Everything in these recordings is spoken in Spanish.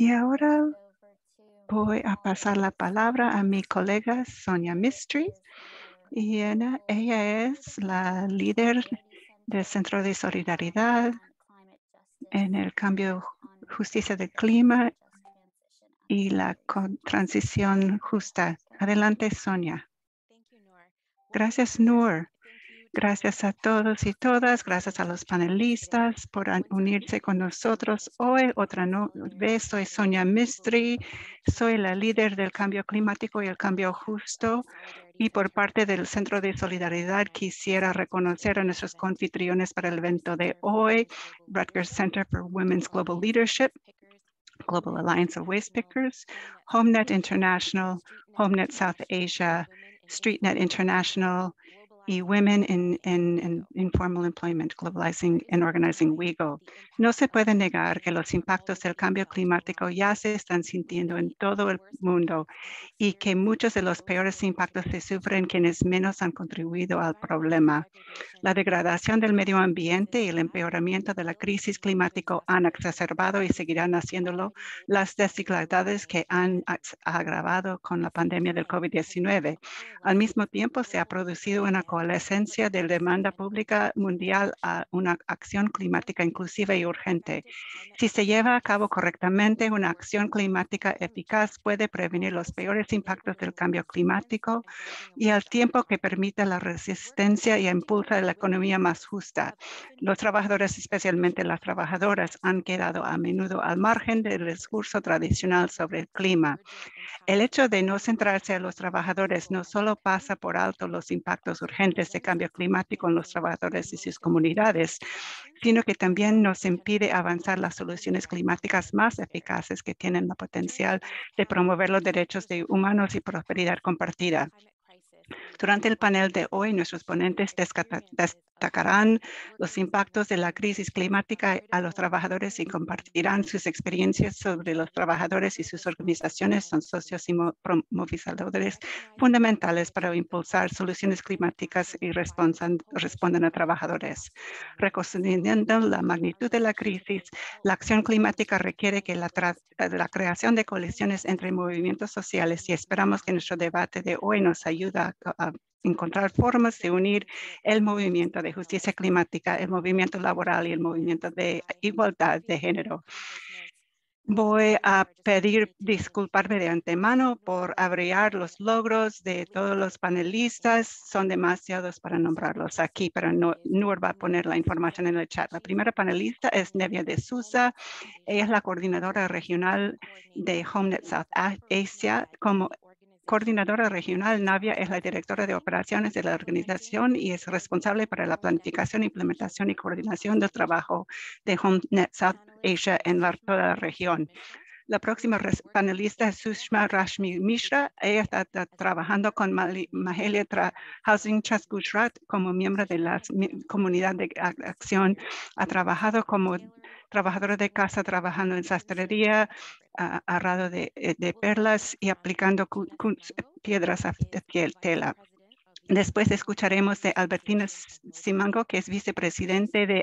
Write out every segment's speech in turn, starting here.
Y ahora voy a pasar la palabra a mi colega Sonia Mystery. Y ella, e, ella es la líder del Centro de Solidaridad en el cambio justicia del clima y la transición justa. Adelante, Sonia. Gracias, Noor. Gracias a todos y todas, gracias a los panelistas por unirse con nosotros hoy. Otra no vez, soy Sonia Mistri, soy la líder del cambio climático y el cambio justo. Y por parte del Centro de Solidaridad quisiera reconocer a nuestros confitriones para el evento de hoy, Rutgers Center for Women's Global Leadership, Global Alliance of Waste Pickers, HomeNet International, HomeNet South Asia, StreetNet International, y Women in, Informal Employment, Globalizing and Organizing WIGO. No se puede negar que los impactos del cambio climático ya se están sintiendo en todo el mundo y que muchos de los peores impactos se sufren quienes menos han contribuido al problema. La degradación del medio ambiente y el empeoramiento de la crisis climática han exacerbado y seguirán haciéndolo las desigualdades que han agravado con la pandemia del COVID-19. Al mismo tiempo, se ha producido una la esencia de la demanda pública mundial a una acción climática inclusiva y urgente. Si se lleva a cabo correctamente, una acción climática eficaz puede prevenir los peores impactos del cambio climático y al tiempo que permita la resistencia y impulsa la economía más justa. Los trabajadores, especialmente las trabajadoras, han quedado a menudo al margen del discurso tradicional sobre el clima. El hecho de no centrarse a los trabajadores no solo pasa por alto los impactos urgentes, de este cambio climático en los trabajadores y sus comunidades, sino que también nos impide avanzar las soluciones climáticas más eficaces que tienen el potencial de promover los derechos de humanos y prosperidad compartida. Durante el panel de hoy, nuestros ponentes atacarán los impactos de la crisis climática a los trabajadores y compartirán sus experiencias sobre los trabajadores y sus organizaciones son socios y promovizadores fundamentales para impulsar soluciones climáticas y responden a trabajadores. Reconociendo la magnitud de la crisis, la acción climática requiere que la, creación de colecciones entre movimientos sociales y esperamos que nuestro debate de hoy nos ayuda a encontrar formas de unir el movimiento de justicia climática, el movimiento laboral y el movimiento de igualdad de género. Voy a pedir disculparme de antemano por abreviar los logros de todos los panelistas. Son demasiados para nombrarlos aquí, pero Nur va a poner la información en el chat. La primera panelista es Nevia de Sousa. Ella es la coordinadora regional de HomeNet South Asia como coordinadora regional, Navia es la directora de operaciones de la organización y es responsable para la planificación, implementación y coordinación del trabajo de HomeNet South Asia en la, toda la región. La próxima panelista es Sushma Rashmi Mishra. Ella está, trabajando con Mahelia Housing Trust Gujarat como miembro de la comunidad de acción. Ha trabajado como trabajadora de casa, trabajando en sastrería, arrado de, perlas y aplicando piedras a tela. Después escucharemos de Albertina Simango, que es vicepresidente de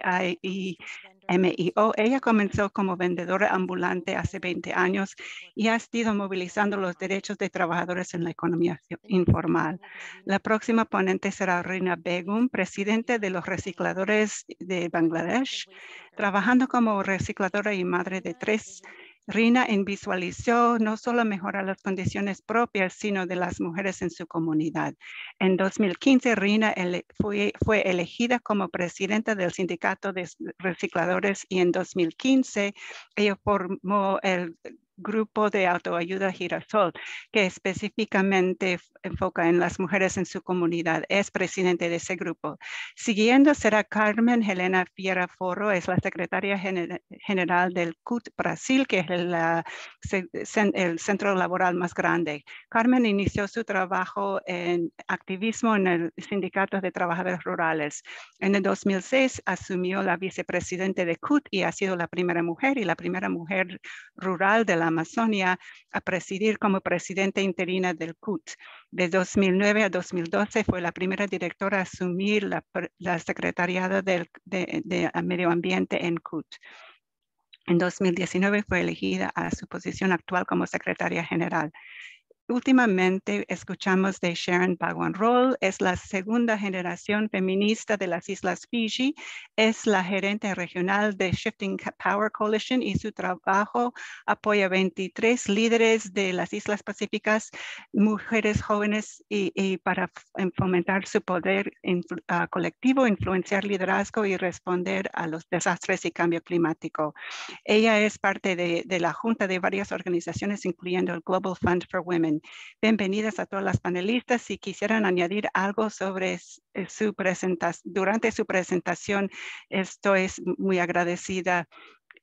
MIO. Ella comenzó como vendedora ambulante hace 20 años y ha estado movilizando los derechos de trabajadores en la economía informal. La próxima ponente será Rina Begum, presidente de los recicladores de Bangladesh, trabajando como recicladora y madre de tres Rina en visualizó no solo mejorar las condiciones propias, sino de las mujeres en su comunidad. En 2015, Rina fue, fue, elegida como presidenta del Sindicato de Recicladores y en 2015 ella formó el grupo de autoayuda Girasol, que específicamente enfoca en las mujeres en su comunidad. Es presidente de ese grupo. Siguiendo será Carmen Helena Fiera Foro, es la secretaria general del CUT Brasil, que es el, el centro laboral más grande. Carmen inició su trabajo en activismo en el Sindicato de Trabajadores Rurales. En el 2006 asumió la vicepresidente de CUT y ha sido la primera mujer y la primera mujer rural de la Amazonia a presidir como Presidente interina del CUT. De 2009 a 2012 fue la primera directora a asumir la, la secretariada del, de Medio Ambiente en CUT. En 2019 fue elegida a su posición actual como secretaria general. Últimamente escuchamos de Sharon Pagwan Roll, es la segunda generación feminista de las Islas Fiji, es la gerente regional de Shifting Power Coalition y su trabajo apoya 23 líderes de las Islas Pacíficas, mujeres jóvenes y, para fomentar su poder ah, colectivo, influenciar liderazgo y responder a los desastres y cambio climático. Ella es parte de la junta de varias organizaciones, incluyendo el Global Fund for Women bienvenidas a todas las panelistas. Si quisieran añadir algo sobre eh, su presentación, durante su presentación, esto es muy agradecida.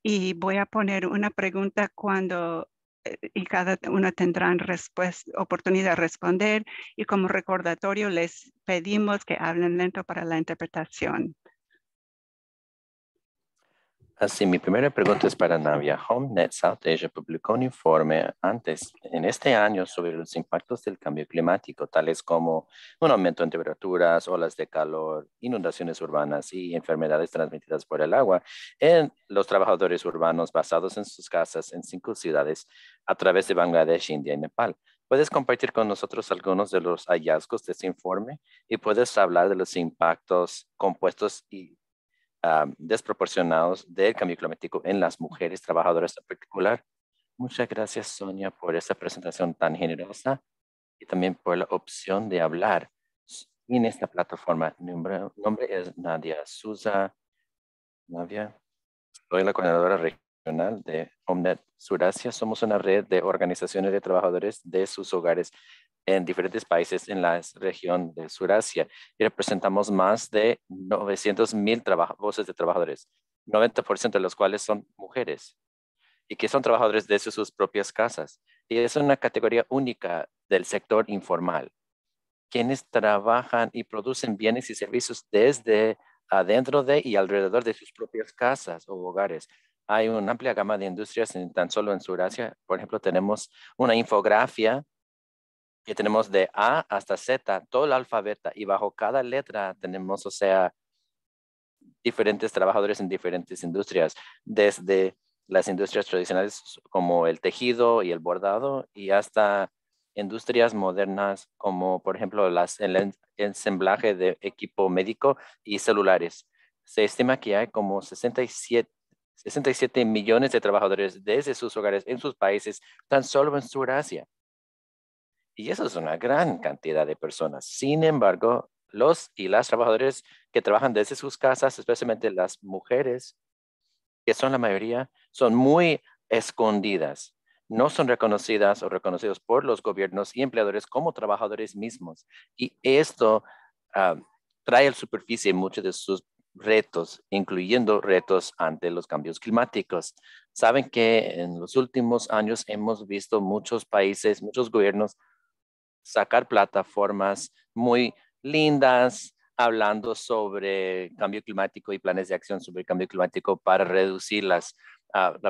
Y voy a poner una pregunta cuando eh, y cada una tendrán oportunidad de responder. Y como recordatorio, les pedimos que hablen lento para la interpretación. Así, mi primera pregunta es para Navia. HomeNet South Asia publicó un informe antes, en este año, sobre los impactos del cambio climático, tales como un aumento en temperaturas, olas de calor, inundaciones urbanas y enfermedades transmitidas por el agua en los trabajadores urbanos basados en sus casas en cinco ciudades a través de Bangladesh, India y Nepal. ¿Puedes compartir con nosotros algunos de los hallazgos de ese informe y puedes hablar de los impactos compuestos y desproporcionados del cambio climático en las mujeres trabajadoras en particular. Muchas gracias, Sonia, por esta presentación tan generosa y también por la opción de hablar en esta plataforma. Mi nombre, es Nadia Souza. Nadia, soy la coordinadora regional de Omnet Surasia. Somos una red de organizaciones de trabajadores de sus hogares en diferentes países en la región de Surasia y representamos más de 900 mil voces de trabajadores, 90% de los cuales son mujeres y que son trabajadores de sus propias casas. Y es una categoría única del sector informal, quienes trabajan y producen bienes y servicios desde adentro de y alrededor de sus propias casas o hogares hay una amplia gama de industrias en, tan solo en Surasia. Por ejemplo, tenemos una infografía que tenemos de A hasta Z, todo el alfabeto, y bajo cada letra tenemos, o sea, diferentes trabajadores en diferentes industrias, desde las industrias tradicionales como el tejido y el bordado, y hasta industrias modernas como, por ejemplo, las, el ensamblaje de equipo médico y celulares. Se estima que hay como 67 67 millones de trabajadores desde sus hogares en sus países, tan solo en Surasia. Y eso es una gran cantidad de personas. Sin embargo, los y las trabajadores que trabajan desde sus casas, especialmente las mujeres, que son la mayoría, son muy escondidas. No son reconocidas o reconocidos por los gobiernos y empleadores como trabajadores mismos. Y esto ah, trae a la superficie muchos de sus retos, incluyendo retos ante los cambios climáticos. Saben que en los últimos años hemos visto muchos países, muchos gobiernos sacar plataformas muy lindas hablando sobre cambio climático y planes de acción sobre cambio climático para reducir la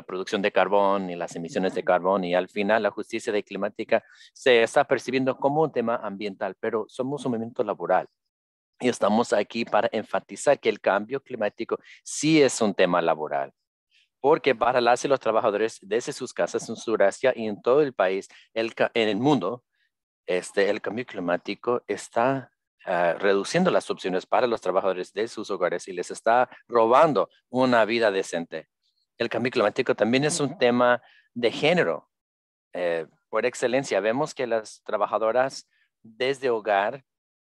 producción de carbón y las emisiones de carbón. Y al final la justicia de climática se está percibiendo como un tema ambiental, pero somos un movimiento laboral y estamos aquí para enfatizar que el cambio climático sí es un tema laboral, porque para las y los trabajadores desde sus casas en Surasia y en todo el país, en el mundo, este, el cambio climático está ah, reduciendo las opciones para los trabajadores de sus hogares y les está robando una vida decente. El cambio climático también es un tema de género. Eh, por excelencia, vemos que las trabajadoras desde hogar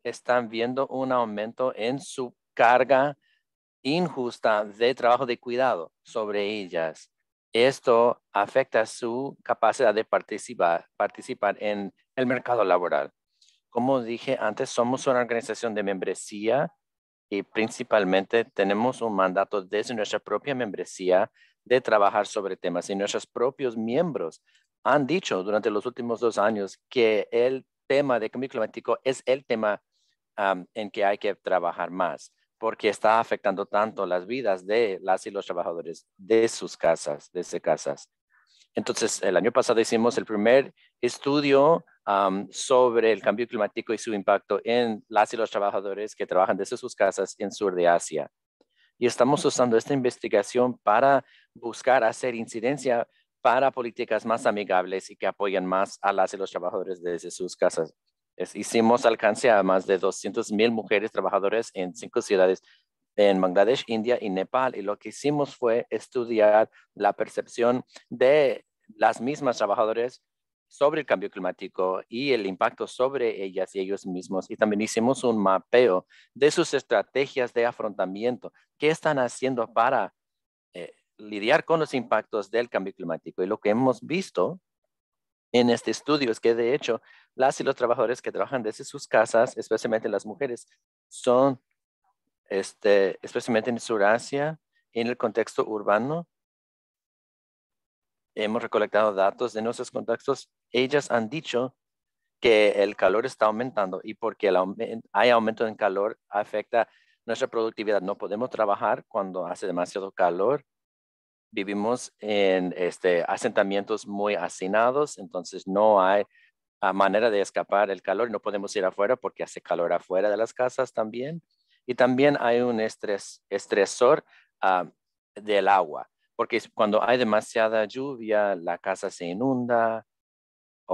están viendo un aumento en su carga injusta de trabajo de cuidado sobre ellas. Esto afecta su capacidad de participar, participar en el mercado laboral. Como dije antes, somos una organización de membresía y principalmente tenemos un mandato desde nuestra propia membresía de trabajar sobre temas y nuestros propios miembros han dicho durante los últimos dos años que el tema de cambio climático es el tema en que hay que trabajar más porque está afectando tanto las vidas de las y los trabajadores de sus casas, desde casas. Entonces, el año pasado hicimos el primer estudio sobre el cambio climático y su impacto en las y los trabajadores que trabajan desde sus casas en sur de Asia. Y estamos usando esta investigación para buscar hacer incidencia para políticas más amigables y que apoyen más a las y los trabajadores desde sus casas hicimos alcance a más de 200 mujeres trabajadoras en cinco ciudades en Bangladesh, India y Nepal. Y lo que hicimos fue estudiar la percepción de las mismas trabajadoras sobre el cambio climático y el impacto sobre ellas y ellos mismos. Y también hicimos un mapeo de sus estrategias de afrontamiento. ¿Qué están haciendo para eh, lidiar con los impactos del cambio climático? Y lo que hemos visto en este estudio es que de hecho las y los trabajadores que trabajan desde sus casas, especialmente las mujeres, son este, especialmente en Surasia, en el contexto urbano. Hemos recolectado datos de nuestros contextos. Ellas han dicho que el calor está aumentando y porque hay aumento en calor afecta nuestra productividad. No podemos trabajar cuando hace demasiado calor vivimos en este, asentamientos muy hacinados, entonces no hay ah, manera de escapar el calor, no podemos ir afuera porque hace calor afuera de las casas también. Y también hay un estrés, estresor ah, del agua, porque cuando hay demasiada lluvia, la casa se inunda,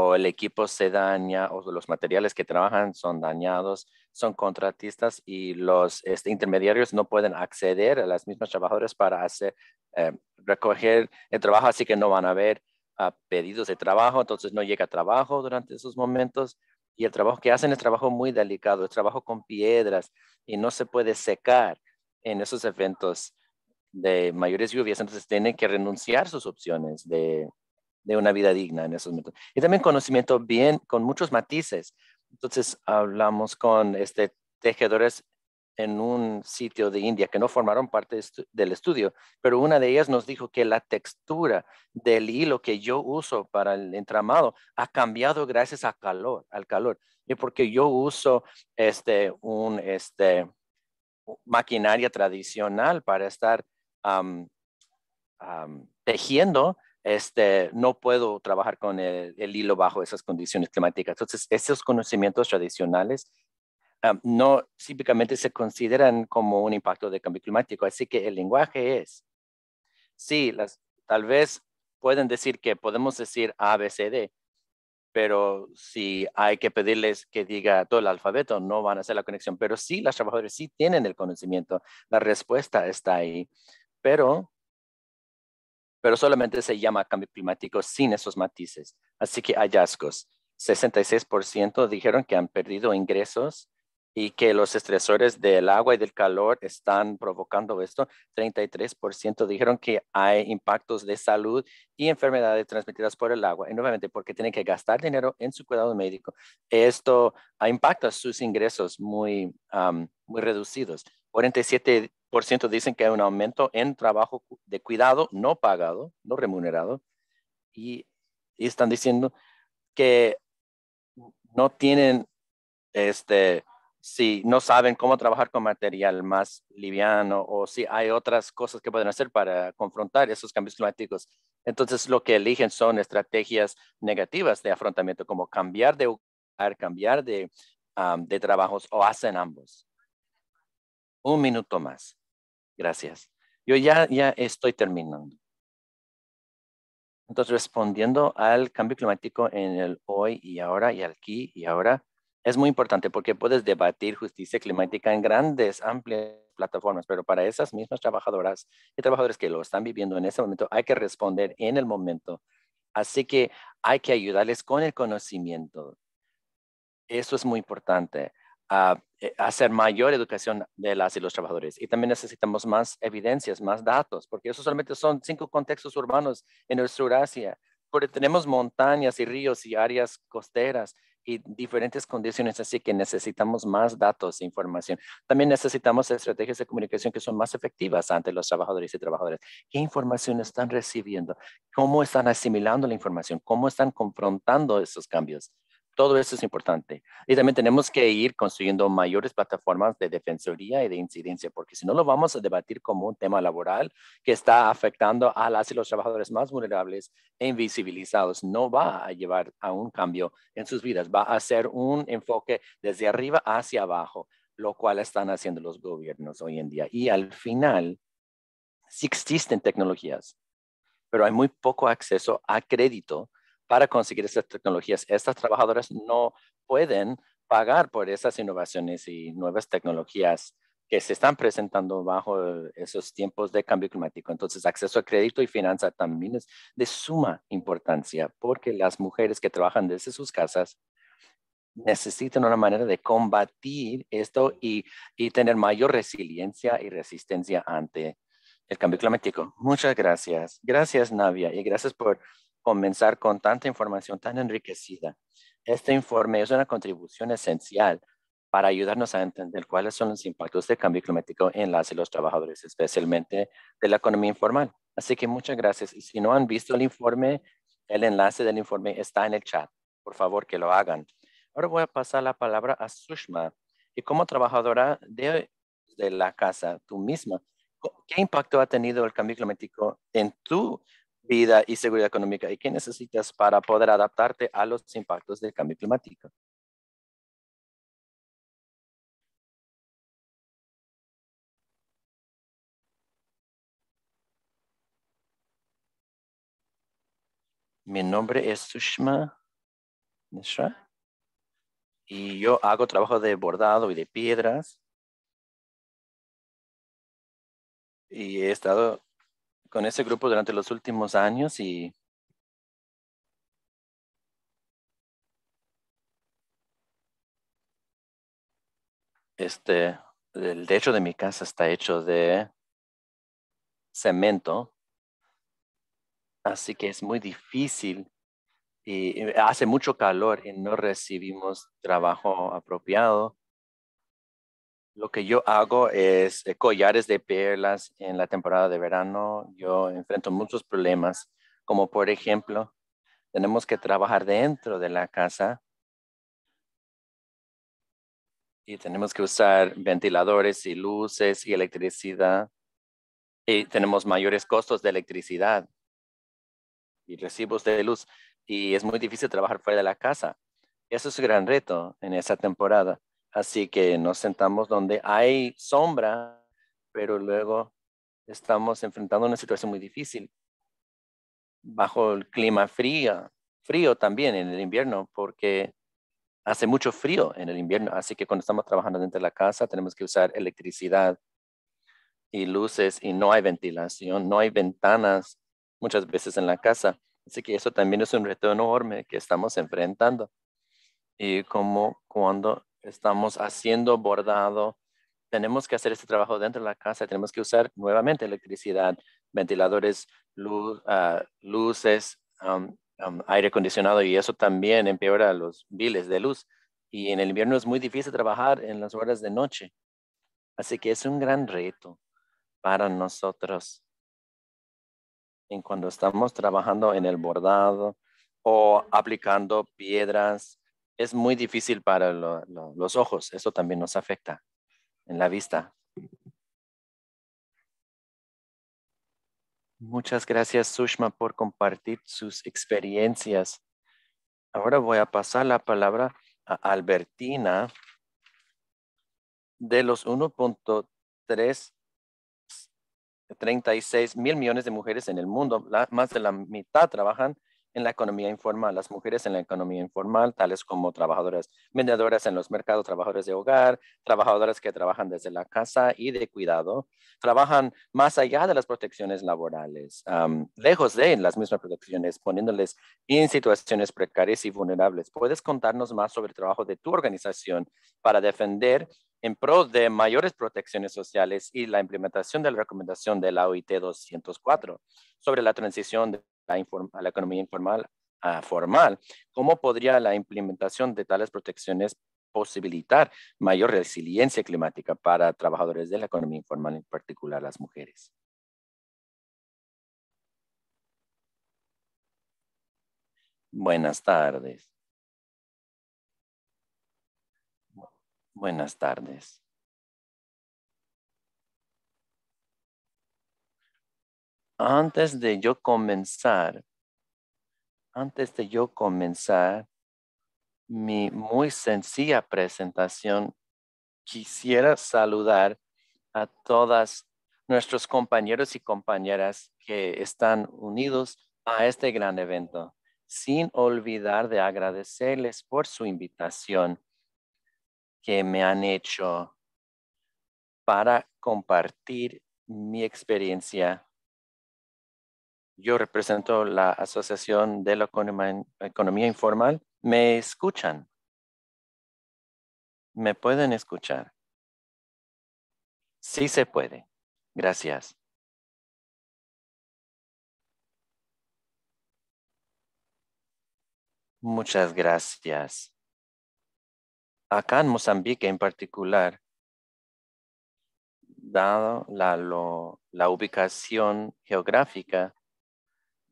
o el equipo se daña o los materiales que trabajan son dañados, son contratistas y los este, intermediarios no pueden acceder a las mismas trabajadoras para hacer, eh, recoger el trabajo, así que no van a haber ah, pedidos de trabajo, entonces no llega trabajo durante esos momentos y el trabajo que hacen es trabajo muy delicado, es trabajo con piedras y no se puede secar en esos eventos de mayores lluvias, entonces tienen que renunciar sus opciones de de una vida digna en esos momentos. Y también conocimiento bien, con muchos matices. Entonces hablamos con este, tejedores en un sitio de India que no formaron parte del estudio, pero una de ellas nos dijo que la textura del hilo que yo uso para el entramado ha cambiado gracias a calor, al calor. Y porque yo uso este, un este, maquinaria tradicional para estar tejiendo, este, no puedo trabajar con el, hilo bajo esas condiciones climáticas. Entonces, esos conocimientos tradicionales ah, no típicamente se consideran como un impacto de cambio climático. Así que el lenguaje es, sí, tal vez pueden decir que podemos decir A, B, C, D, pero si hay que pedirles que diga todo el alfabeto, no van a hacer la conexión. Pero sí, las trabajadoras sí tienen el conocimiento, la respuesta está ahí, pero pero solamente se llama cambio climático sin esos matices. Así que hallazgos. 66% dijeron que han perdido ingresos y que los estresores del agua y del calor están provocando esto. 33% dijeron que hay impactos de salud y enfermedades transmitidas por el agua. Y nuevamente, porque tienen que gastar dinero en su cuidado médico. Esto ah, impacta sus ingresos muy, muy reducidos. 47% dicen que hay un aumento en trabajo de cuidado no pagado, no remunerado, y, están diciendo que no tienen, este, si no saben cómo trabajar con material más liviano o si hay otras cosas que pueden hacer para confrontar esos cambios climáticos. Entonces, lo que eligen son estrategias negativas de afrontamiento, como cambiar de cambiar de trabajos o hacen ambos un minuto más. Gracias. Yo ya, ya estoy terminando. Entonces, respondiendo al cambio climático en el hoy y ahora y aquí y ahora, es muy importante porque puedes debatir justicia climática en grandes, amplias plataformas, pero para esas mismas trabajadoras y trabajadores que lo están viviendo en ese momento, hay que responder en el momento. Así que hay que ayudarles con el conocimiento. Eso es muy importante a eh, hacer mayor educación de las y los trabajadores. Y también necesitamos más evidencias, más datos, porque esos solamente son cinco contextos urbanos en el sur porque tenemos montañas y ríos y áreas costeras y diferentes condiciones, así que necesitamos más datos e información. También necesitamos estrategias de comunicación que son más efectivas ante los trabajadores y trabajadoras. ¿Qué información están recibiendo? ¿Cómo están asimilando la información? ¿Cómo están confrontando esos cambios? Todo eso es importante. Y también tenemos que ir construyendo mayores plataformas de defensoría y de incidencia, porque si no lo vamos a debatir como un tema laboral que está afectando a las y los trabajadores más vulnerables e invisibilizados, no va a llevar a un cambio en sus vidas, va a ser un enfoque desde arriba hacia abajo, lo cual están haciendo los gobiernos hoy en día. Y al final, si existen tecnologías, pero hay muy poco acceso a crédito para conseguir esas tecnologías. Estas trabajadoras no pueden pagar por esas innovaciones y nuevas tecnologías que se están presentando bajo esos tiempos de cambio climático. Entonces, acceso a crédito y finanza también es de suma importancia porque las mujeres que trabajan desde sus casas necesitan una manera de combatir esto y, y tener mayor resiliencia y resistencia ante el cambio climático. Muchas gracias. Gracias, Navia, y gracias por comenzar con tanta información tan enriquecida. Este informe es una contribución esencial para ayudarnos a entender cuáles son los impactos del cambio climático en las y los trabajadores, especialmente de la economía informal. Así que muchas gracias. Y si no han visto el informe, el enlace del informe está en el chat. Por favor, que lo hagan. Ahora voy a pasar la palabra a Sushma. Y como trabajadora de, de la casa, tú misma, ¿Qué impacto ha tenido el cambio climático en tu vida y seguridad económica? ¿Y qué necesitas para poder adaptarte a los impactos del cambio climático? Mi nombre es Sushma Mishra y yo hago trabajo de bordado y de piedras. y he estado con ese grupo durante los últimos años y este, el techo de mi casa está hecho de cemento, así que es muy difícil y hace mucho calor y no recibimos trabajo apropiado lo que yo hago es eh, collares de perlas en la temporada de verano. Yo enfrento muchos problemas, como por ejemplo, tenemos que trabajar dentro de la casa y tenemos que usar ventiladores y luces y electricidad. Y tenemos mayores costos de electricidad y recibos de luz. Y es muy difícil trabajar fuera de la casa. Eso es un gran reto en esa temporada. Así que nos sentamos donde hay sombra, pero luego estamos enfrentando una situación muy difícil bajo el clima frío, frío también en el invierno, porque hace mucho frío en el invierno, así que cuando estamos trabajando dentro de la casa tenemos que usar electricidad y luces y no hay ventilación, no hay ventanas muchas veces en la casa. Así que eso también es un reto enorme que estamos enfrentando. Y como cuando estamos haciendo bordado. Tenemos que hacer este trabajo dentro de la casa. Tenemos que usar nuevamente electricidad, ventiladores, luz, ah, luces, um, um, aire acondicionado y eso también empeora los biles de luz. Y en el invierno es muy difícil trabajar en las horas de noche. Así que es un gran reto para nosotros. En cuando estamos trabajando en el bordado o aplicando piedras es muy difícil para los ojos. Eso también nos afecta en la vista. Muchas gracias, Sushma, por compartir sus experiencias. Ahora voy a pasar la palabra a Albertina de los 1.336 mil millones de mujeres en el mundo. más de la mitad trabajan en la economía informal, las mujeres en la economía informal, tales como trabajadoras, vendedoras en los mercados, trabajadores de hogar, trabajadoras que trabajan desde la casa y de cuidado, trabajan más allá de las protecciones laborales, lejos de las mismas protecciones, poniéndoles en situaciones precarias y vulnerables. ¿Puedes contarnos más sobre el trabajo de tu organización para defender en pro de mayores protecciones sociales y la implementación de la recomendación de la OIT 204 sobre la transición de a la economía informal a formal, ¿cómo podría la implementación de tales protecciones posibilitar mayor resiliencia climática para trabajadores de la economía informal, en particular las mujeres? Buenas tardes. Buenas tardes. antes de yo comenzar, antes de yo comenzar mi muy sencilla presentación, quisiera saludar a todas nuestros compañeros y compañeras que están unidos a este gran evento, sin olvidar de agradecerles por su invitación que me han hecho para compartir mi experiencia yo represento la Asociación de la Economía Informal. ¿Me escuchan? ¿Me pueden escuchar? Sí se puede. Gracias. Muchas gracias. Acá en Mozambique en particular, dado la, ubicación geográfica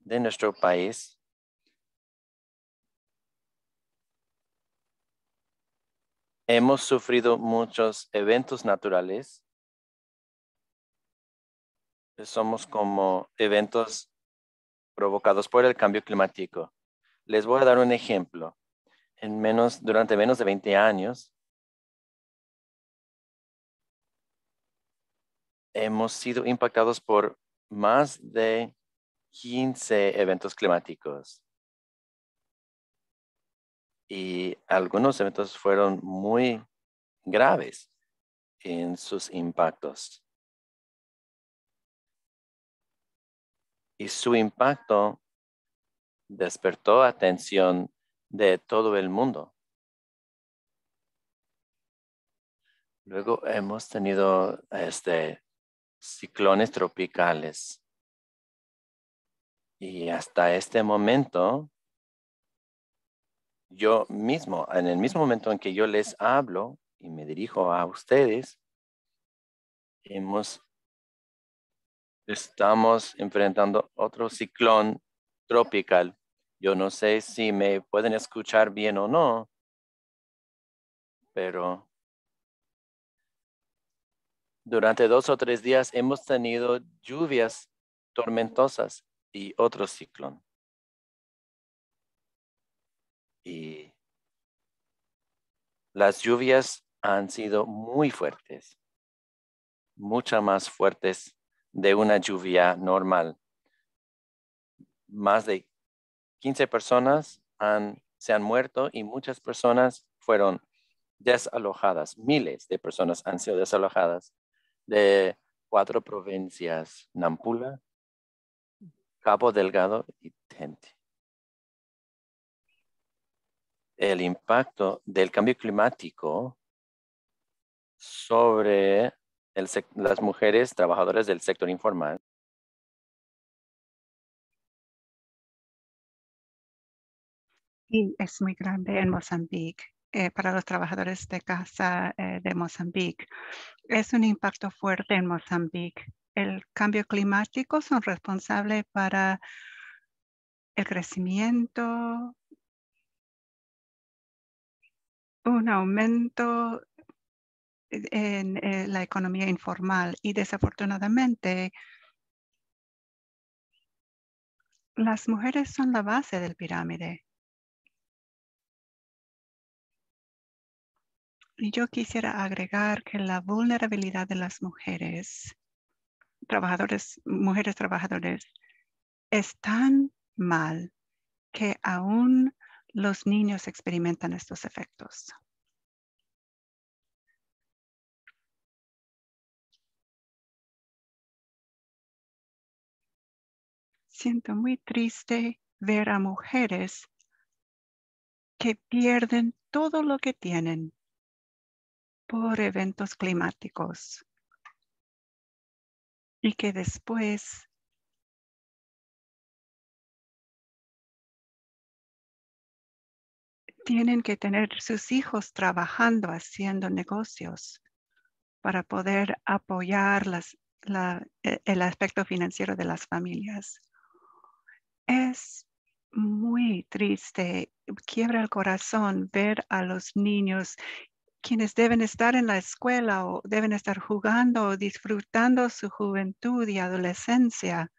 de nuestro país. Hemos sufrido muchos eventos naturales. Somos como eventos provocados por el cambio climático. Les voy a dar un ejemplo. En menos, durante menos de 20 años, hemos sido impactados por más de 15 eventos climáticos. Y algunos eventos fueron muy graves en sus impactos. Y su impacto despertó atención de todo el mundo. Luego hemos tenido este, ciclones tropicales y hasta este momento, yo mismo, en el mismo momento en que yo les hablo y me dirijo a ustedes, hemos, estamos enfrentando otro ciclón tropical. Yo no sé si me pueden escuchar bien o no, pero durante dos o tres días hemos tenido lluvias tormentosas y otro ciclón. Y las lluvias han sido muy fuertes, mucha más fuertes de una lluvia normal. Más de 15 personas han, se han muerto y muchas personas fueron desalojadas. Miles de personas han sido desalojadas de cuatro provincias, Nampula, Cabo Delgado y Tente. El impacto del cambio climático sobre las mujeres trabajadoras del sector informal. Y es muy grande en Mozambique. Eh, para los trabajadores de casa eh, de Mozambique. Es un impacto fuerte en Mozambique el cambio climático son responsables para el crecimiento, un aumento en, en eh, la economía informal y desafortunadamente las mujeres son la base del pirámide. Y yo quisiera agregar que la vulnerabilidad de las mujeres trabajadores, mujeres trabajadores, es tan mal que aún los niños experimentan estos efectos. Siento muy triste ver a mujeres que pierden todo lo que tienen por eventos climáticos y que después tienen que tener sus hijos trabajando, haciendo negocios para poder apoyar e, el aspecto financiero de las familias. Es muy triste, quiebra el corazón ver a los niños quienes deben estar en la escuela o deben estar jugando o disfrutando su juventud y adolescencia.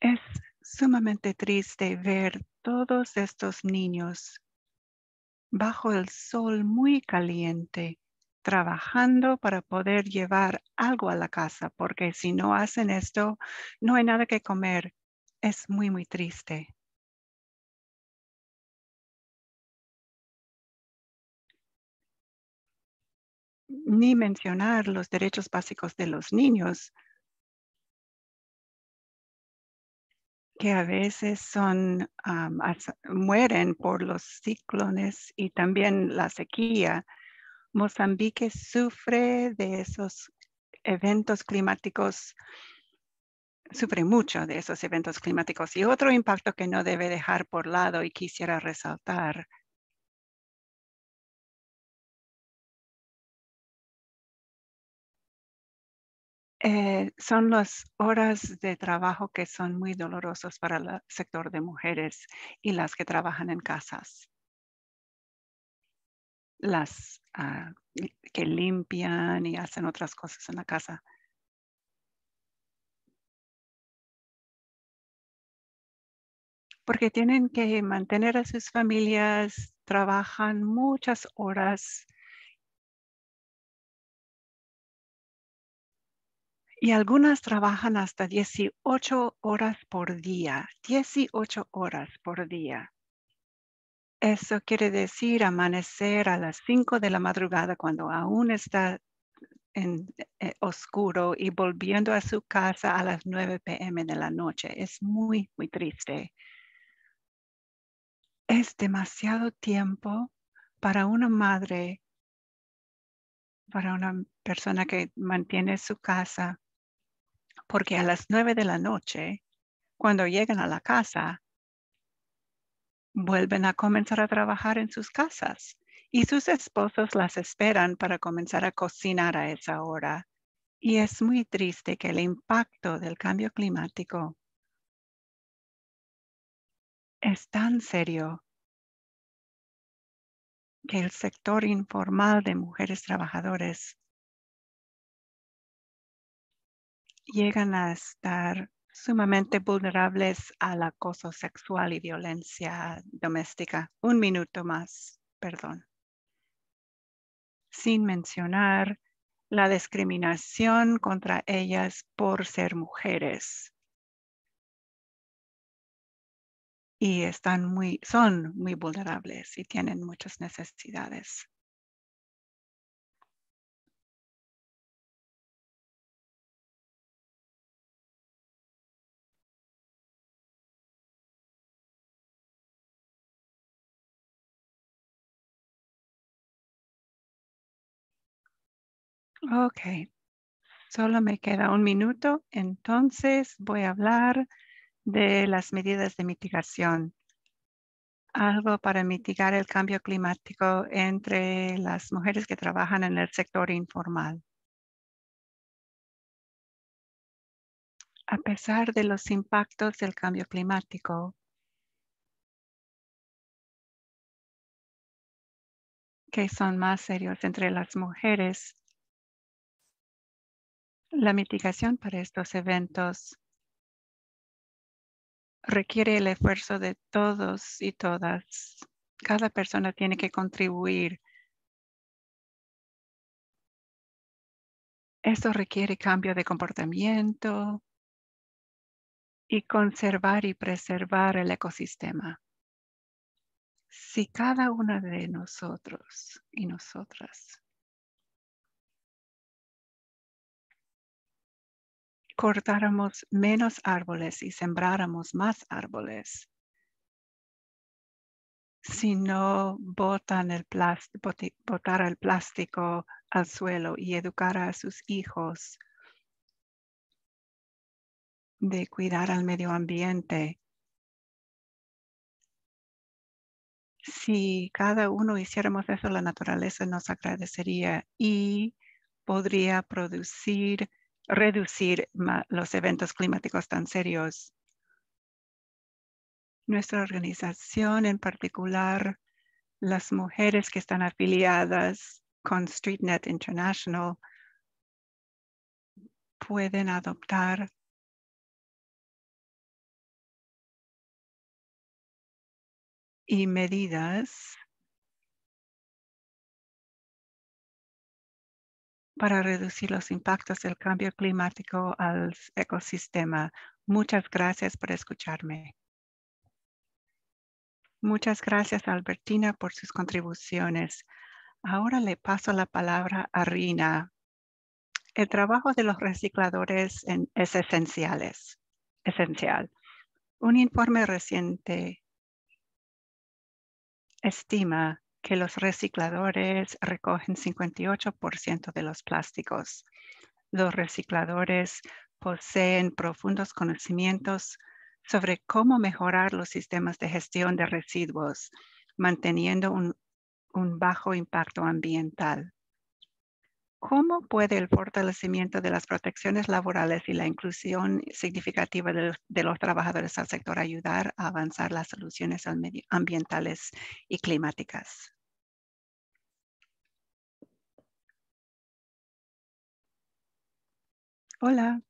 Es sumamente triste ver todos estos niños bajo el sol muy caliente trabajando para poder llevar algo a la casa, porque si no hacen esto, no hay nada que comer. Es muy, muy triste. ni mencionar los derechos básicos de los niños, que a veces son, mueren por los ciclones y también la sequía. Mozambique sufre de esos eventos climáticos, sufre mucho de esos eventos climáticos. Y otro impacto que no debe dejar por lado y quisiera resaltar Eh, son las horas de trabajo que son muy dolorosas para el sector de mujeres y las que trabajan en casas. Las ah, que limpian y hacen otras cosas en la casa. Porque tienen que mantener a sus familias, trabajan muchas horas y algunas trabajan hasta 18 horas por día, 18 horas por día. Eso quiere decir amanecer a las 5 de la madrugada cuando aún está en, eh, oscuro y volviendo a su casa a las 9 pm de la noche. Es muy, muy triste. Es demasiado tiempo para una madre, para una persona que mantiene su casa, porque a las nueve de la noche, cuando llegan a la casa, vuelven a comenzar a trabajar en sus casas y sus esposos las esperan para comenzar a cocinar a esa hora. Y es muy triste que el impacto del cambio climático es tan serio que el sector informal de mujeres trabajadoras llegan a estar sumamente vulnerables al acoso sexual y violencia doméstica. Un minuto más, perdón. Sin mencionar la discriminación contra ellas por ser mujeres. Y están muy, son muy vulnerables y tienen muchas necesidades. Ok, solo me queda un minuto, entonces voy a hablar de las medidas de mitigación. Algo para mitigar el cambio climático entre las mujeres que trabajan en el sector informal. A pesar de los impactos del cambio climático, que son más serios entre las mujeres, la mitigación para estos eventos requiere el esfuerzo de todos y todas. Cada persona tiene que contribuir. Esto requiere cambio de comportamiento y conservar y preservar el ecosistema. Si cada una de nosotros y nosotras cortáramos menos árboles y sembráramos más árboles. Si no botan el el plástico al suelo y educar a sus hijos de cuidar al medio ambiente. Si cada uno hiciéramos eso, la naturaleza nos agradecería y podría producir reducir los eventos climáticos tan serios. Nuestra organización, en particular las mujeres que están afiliadas con StreetNet International, pueden adoptar y medidas para reducir los impactos del cambio climático al ecosistema. Muchas gracias por escucharme. Muchas gracias, Albertina, por sus contribuciones. Ahora le paso la palabra a Rina. El trabajo de los recicladores es esencial. Un informe reciente estima que los recicladores recogen 58% de los plásticos. Los recicladores poseen profundos conocimientos sobre cómo mejorar los sistemas de gestión de residuos, manteniendo un, bajo impacto ambiental. ¿Cómo puede el fortalecimiento de las protecciones laborales y la inclusión significativa de los, trabajadores al sector ayudar a avanzar las soluciones ambientales y climáticas? Hola.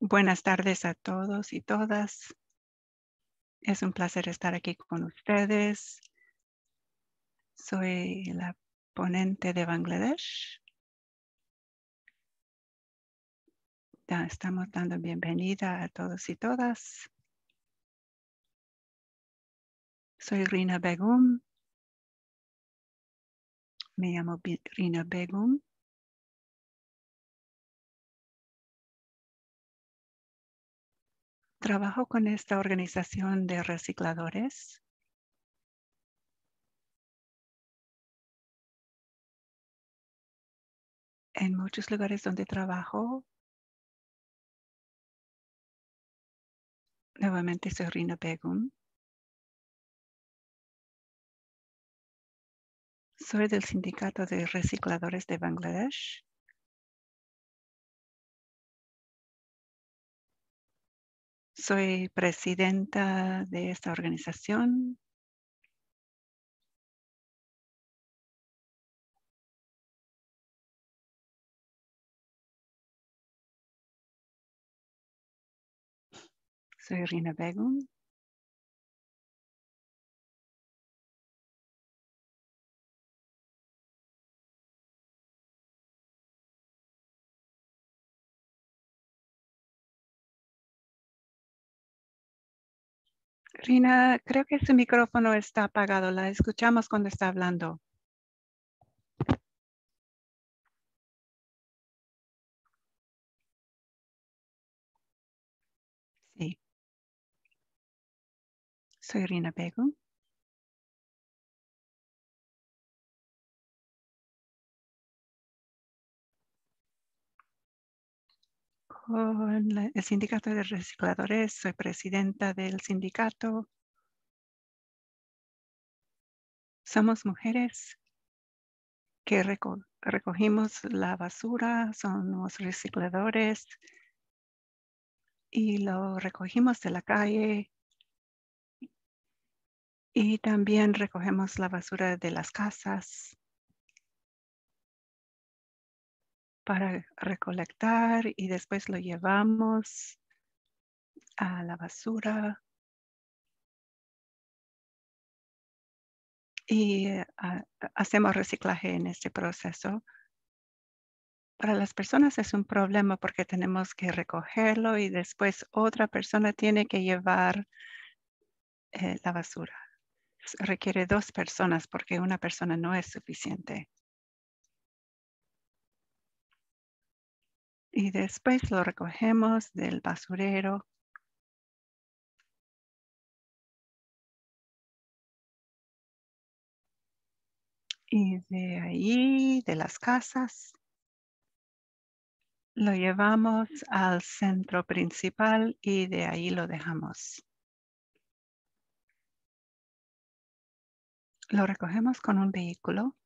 Buenas tardes a todos y todas. Es un placer estar aquí con ustedes soy la ponente de Bangladesh. Estamos dando bienvenida a todos y todas. Soy Rina Begum. Me llamo Rina Begum. Trabajo con esta organización de recicladores en muchos lugares donde trabajo, nuevamente soy Rina Begum. Soy del Sindicato de Recicladores de Bangladesh. Soy presidenta de esta organización Soy Rina Begum. Rina, creo que su micrófono está apagado. La escuchamos cuando está hablando. Soy Rina Pego Con el sindicato de recicladores, soy presidenta del sindicato. Somos mujeres que recogimos la basura, somos recicladores y lo recogimos de la calle y también recogemos la basura de las casas para recolectar y después lo llevamos a la basura. Y eh, hacemos reciclaje en este proceso. Para las personas es un problema porque tenemos que recogerlo y después otra persona tiene que llevar eh, la basura requiere dos personas porque una persona no es suficiente. Y después lo recogemos del basurero. Y de ahí, de las casas, lo llevamos al centro principal y de ahí lo dejamos. lo recogemos con un vehículo.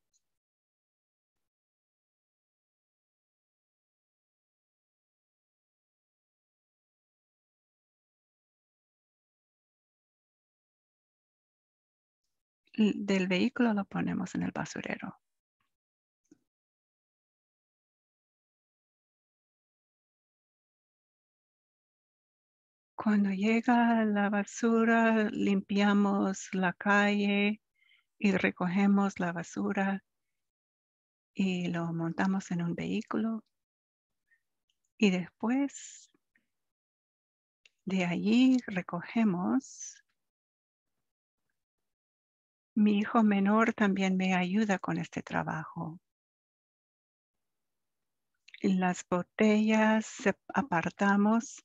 Del vehículo lo ponemos en el basurero. Cuando llega la basura, limpiamos la calle, y recogemos la basura y lo montamos en un vehículo y después de allí recogemos. Mi hijo menor también me ayuda con este trabajo. Las botellas apartamos,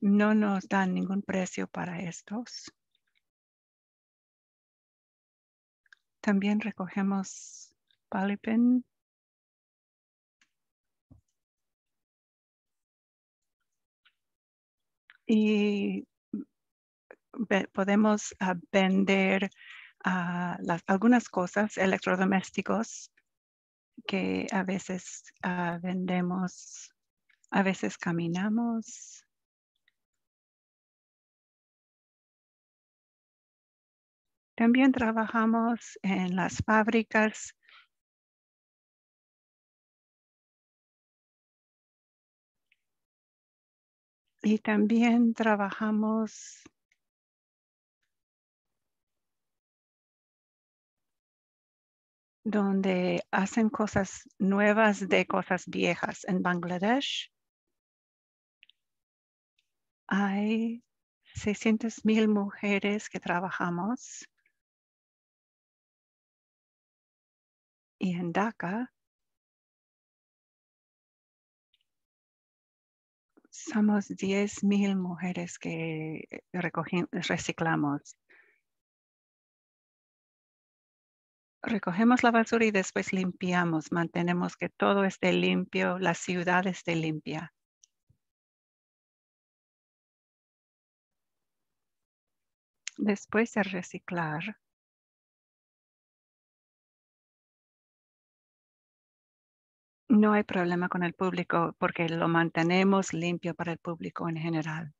no nos dan ningún precio para estos. También recogemos polypen. Y podemos ah, vender ah, algunas cosas, electrodomésticos, que a veces ah, vendemos, a veces caminamos, También trabajamos en las fábricas y también trabajamos donde hacen cosas nuevas de cosas viejas. En Bangladesh hay 600.000 mujeres que trabajamos Y en Dhaka, somos 10.000 mujeres que eh, reciclamos. Recogemos la basura y después limpiamos. Mantenemos que todo esté limpio, la ciudad esté limpia. Después de reciclar, No hay problema con el público porque lo mantenemos limpio para el público en general.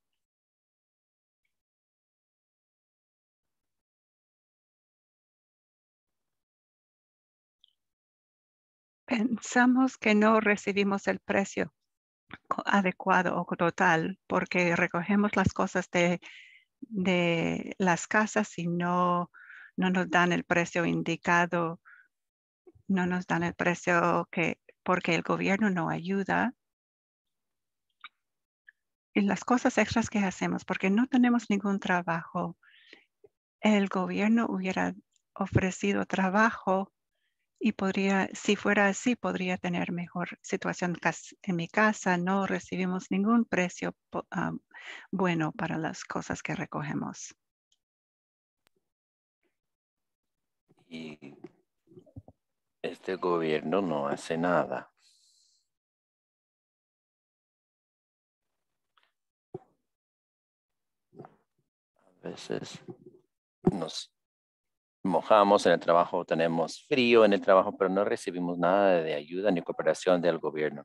Pensamos que no recibimos el precio adecuado o total porque recogemos las cosas de, las casas y no, no nos dan el precio indicado, no nos dan el precio que porque el gobierno no ayuda. Y las cosas extras que hacemos, porque no tenemos ningún trabajo. El gobierno hubiera ofrecido trabajo y podría, si fuera así, podría tener mejor situación en mi casa. No recibimos ningún precio ah, bueno para las cosas que recogemos. Y este gobierno no hace nada. A veces nos mojamos en el trabajo, tenemos frío en el trabajo, pero no recibimos nada de ayuda ni cooperación del gobierno.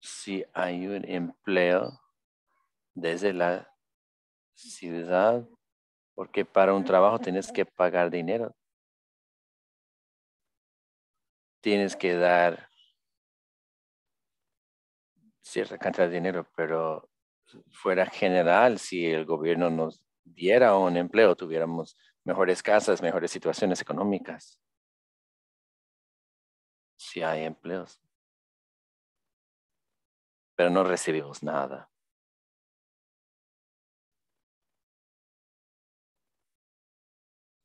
Si hay un empleo desde la ciudad porque para un trabajo tienes que pagar dinero. Tienes que dar cierta cantidad de dinero, pero fuera general, si el gobierno nos diera un empleo, tuviéramos mejores casas, mejores situaciones económicas. Si hay empleos. Pero no recibimos nada.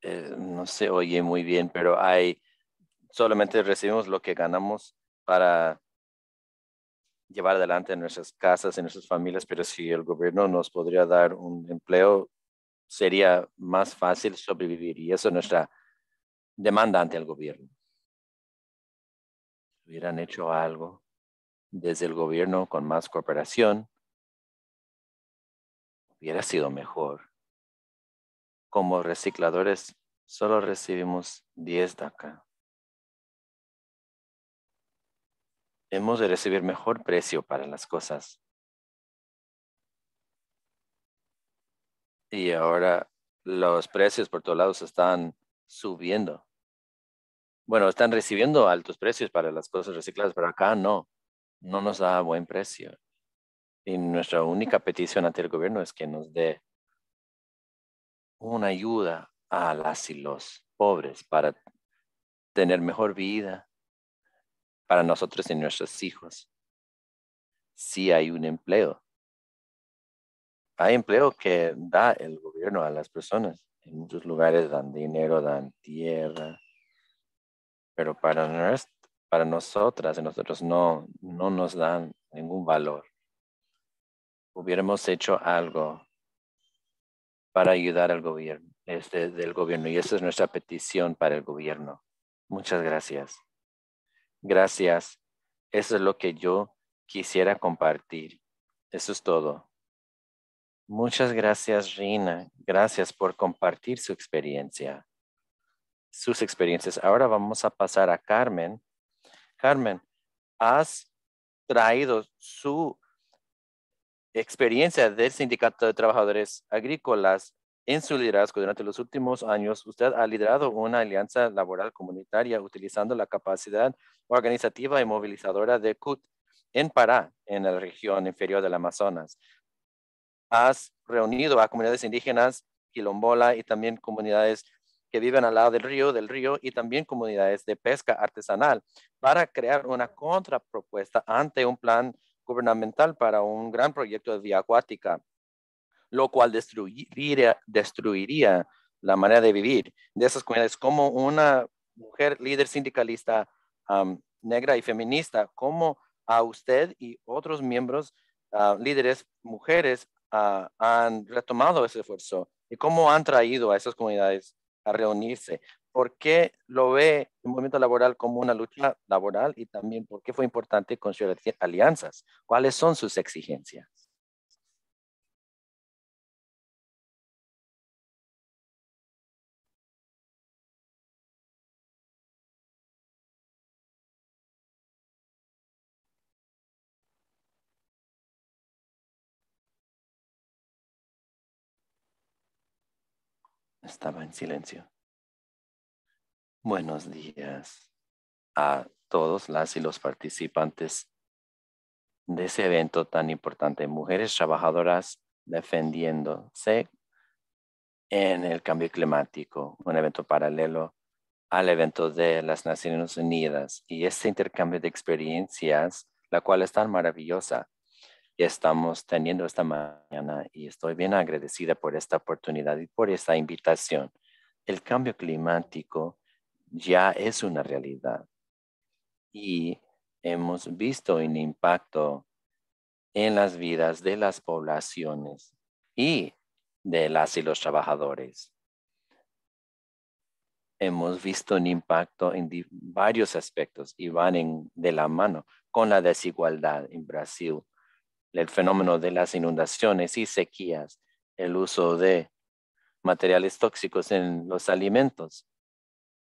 Eh, no se oye muy bien, pero hay, solamente recibimos lo que ganamos para llevar adelante nuestras casas, y nuestras familias, pero si el gobierno nos podría dar un empleo, sería más fácil sobrevivir y eso es nuestra demanda ante el gobierno. Hubieran hecho algo desde el gobierno con más cooperación, hubiera sido mejor como recicladores solo recibimos 10 DACA. Hemos de recibir mejor precio para las cosas. Y ahora los precios por todos lados están subiendo. Bueno, están recibiendo altos precios para las cosas recicladas, pero acá no. No nos da buen precio. Y nuestra única petición ante el gobierno es que nos dé una ayuda a las y los pobres para tener mejor vida para nosotros y nuestros hijos. Si hay un empleo. Hay empleo que da el gobierno a las personas. En muchos lugares dan dinero, dan tierra, pero para, nosotras y nosotros no, no nos dan ningún valor. Hubiéramos hecho algo para ayudar al gobierno, este, del gobierno. Y esa es nuestra petición para el gobierno. Muchas gracias. Gracias. Eso es lo que yo quisiera compartir. Eso es todo. Muchas gracias, Rina. Gracias por compartir su experiencia, sus experiencias. Ahora vamos a pasar a Carmen. Carmen, has traído su experiencia del Sindicato de Trabajadores Agrícolas en su liderazgo durante los últimos años, usted ha liderado una alianza laboral comunitaria utilizando la capacidad organizativa y movilizadora de CUT en Pará, en la región inferior del Amazonas. Has reunido a comunidades indígenas, quilombola y también comunidades que viven al lado del río, del río y también comunidades de pesca artesanal para crear una contrapropuesta ante un plan gubernamental para un gran proyecto de vía acuática, lo cual destruiría, destruiría la manera de vivir de esas comunidades. Como una mujer líder sindicalista negra y feminista, como a usted y otros miembros ah, líderes mujeres ah, han retomado ese esfuerzo y cómo han traído a esas comunidades a reunirse por qué lo ve el movimiento laboral como una lucha laboral y también por qué fue importante considerar alianzas. ¿Cuáles son sus exigencias? Estaba en silencio. Buenos días a todos las y los participantes de ese evento tan importante. Mujeres trabajadoras defendiéndose en el cambio climático, un evento paralelo al evento de las Naciones Unidas y este intercambio de experiencias, la cual es tan maravillosa que estamos teniendo esta mañana y estoy bien agradecida por esta oportunidad y por esta invitación. El cambio climático ya es una realidad. Y hemos visto un impacto en las vidas de las poblaciones y de las y los trabajadores. Hemos visto un impacto en varios aspectos y van de la mano con la desigualdad en Brasil, el fenómeno de las inundaciones y sequías, el uso de materiales tóxicos en los alimentos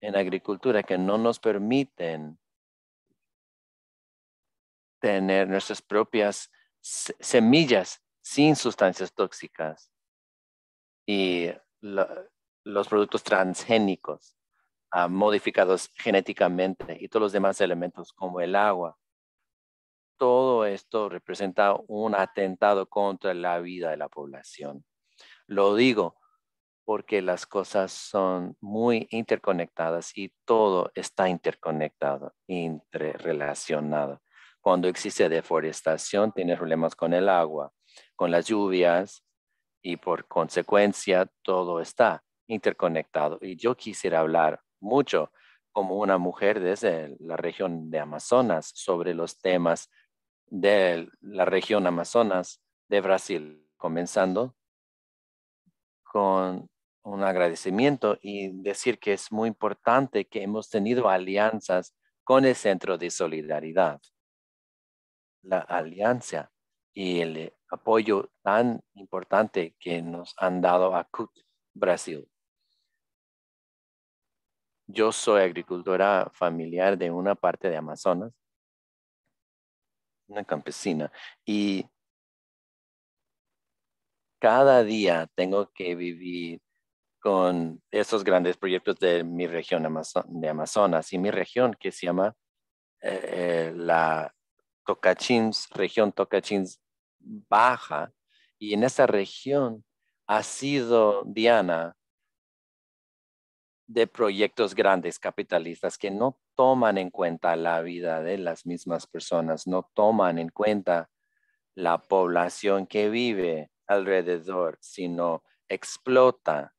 en agricultura que no nos permiten tener nuestras propias semillas sin sustancias tóxicas y los productos transgénicos ah, modificados genéticamente y todos los demás elementos como el agua. Todo esto representa un atentado contra la vida de la población. Lo digo porque las cosas son muy interconectadas y todo está interconectado, interrelacionado. Cuando existe deforestación, tienes problemas con el agua, con las lluvias y por consecuencia todo está interconectado. Y yo quisiera hablar mucho como una mujer desde la región de Amazonas sobre los temas de la región Amazonas de Brasil, comenzando con un agradecimiento y decir que es muy importante que hemos tenido alianzas con el Centro de Solidaridad. La alianza y el apoyo tan importante que nos han dado a CUT Brasil. Yo soy agricultora familiar de una parte de Amazonas, una campesina, y cada día tengo que vivir con esos grandes proyectos de mi región de Amazonas y mi región que se llama eh, la Tocachins, región Tocachins Baja. Y en esa región ha sido Diana de proyectos grandes capitalistas que no toman en cuenta la vida de las mismas personas, no toman en cuenta la población que vive alrededor, sino explota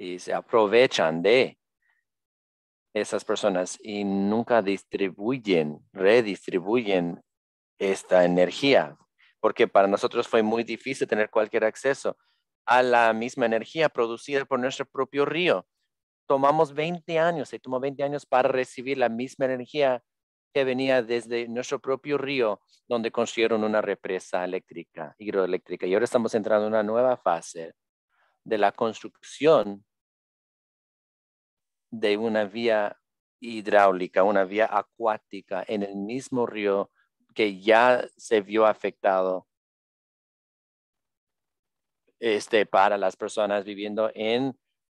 y se aprovechan de esas personas y nunca distribuyen, redistribuyen esta energía, porque para nosotros fue muy difícil tener cualquier acceso a la misma energía producida por nuestro propio río. Tomamos 20 años, se tomó 20 años para recibir la misma energía que venía desde nuestro propio río, donde construyeron una represa eléctrica, hidroeléctrica. Y ahora estamos entrando en una nueva fase de la construcción de una vía hidráulica, una vía acuática en el mismo río que ya se vio afectado este, para las personas viviendo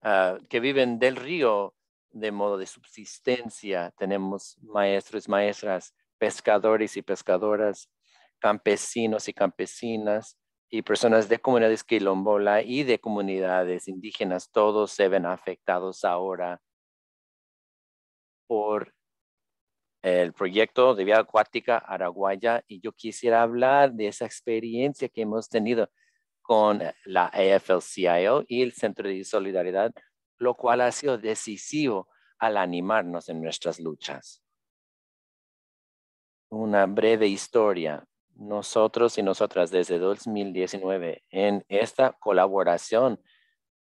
ah, que viven del río de modo de subsistencia. Tenemos maestros, maestras, pescadores y pescadoras, campesinos y campesinas y personas de comunidades quilombola y de comunidades indígenas. Todos se ven afectados ahora por el proyecto de Vía acuática araguaya y yo quisiera hablar de esa experiencia que hemos tenido con la afl y el Centro de Solidaridad, lo cual ha sido decisivo al animarnos en nuestras luchas. Una breve historia. Nosotros y nosotras desde 2019 en esta colaboración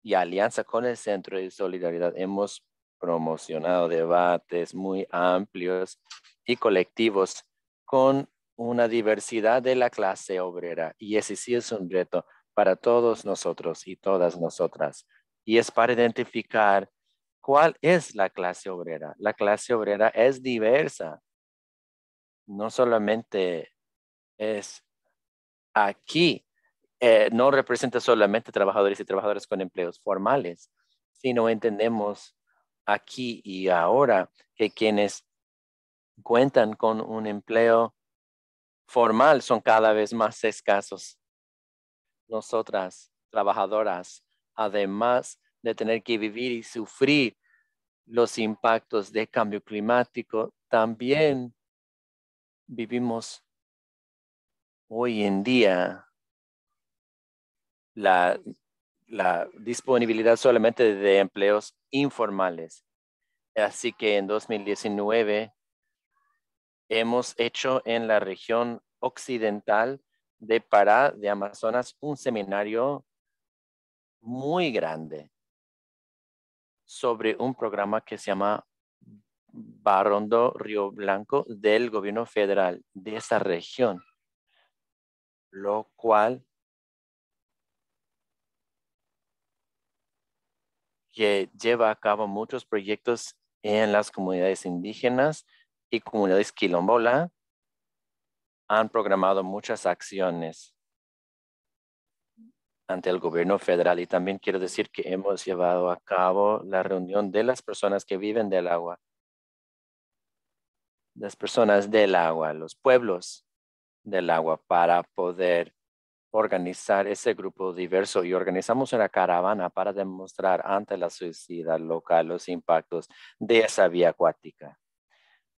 y alianza con el Centro de Solidaridad hemos promocionado debates muy amplios y colectivos con una diversidad de la clase obrera. Y ese sí es un reto para todos nosotros y todas nosotras. Y es para identificar cuál es la clase obrera. La clase obrera es diversa. No solamente es aquí, eh, no representa solamente trabajadores y trabajadoras con empleos formales, sino entendemos aquí y ahora que quienes cuentan con un empleo formal son cada vez más escasos. Nosotras, trabajadoras, además de tener que vivir y sufrir los impactos del cambio climático, también vivimos hoy en día la la disponibilidad solamente de empleos informales. Así que en 2019 hemos hecho en la región occidental de Pará de Amazonas un seminario muy grande sobre un programa que se llama Barondo Río Blanco del gobierno federal de esa región, lo cual que lleva a cabo muchos proyectos en las comunidades indígenas y comunidades quilombola, han programado muchas acciones ante el gobierno federal. Y también quiero decir que hemos llevado a cabo la reunión de las personas que viven del agua. Las personas del agua, los pueblos del agua, para poder organizar ese grupo diverso y organizamos una caravana para demostrar ante la sociedad local los impactos de esa vía acuática.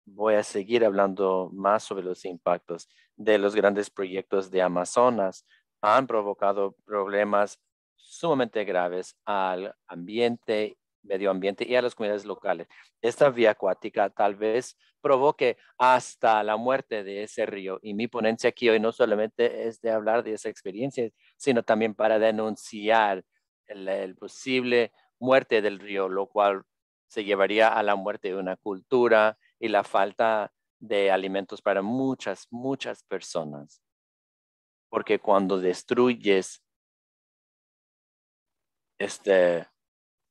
Voy a seguir hablando más sobre los impactos de los grandes proyectos de Amazonas. Han provocado problemas sumamente graves al ambiente medio ambiente y a las comunidades locales. Esta vía acuática tal vez provoque hasta la muerte de ese río. Y mi ponencia aquí hoy no solamente es de hablar de esa experiencia, sino también para denunciar el, posible muerte del río, lo cual se llevaría a la muerte de una cultura y la falta de alimentos para muchas, muchas personas. Porque cuando destruyes este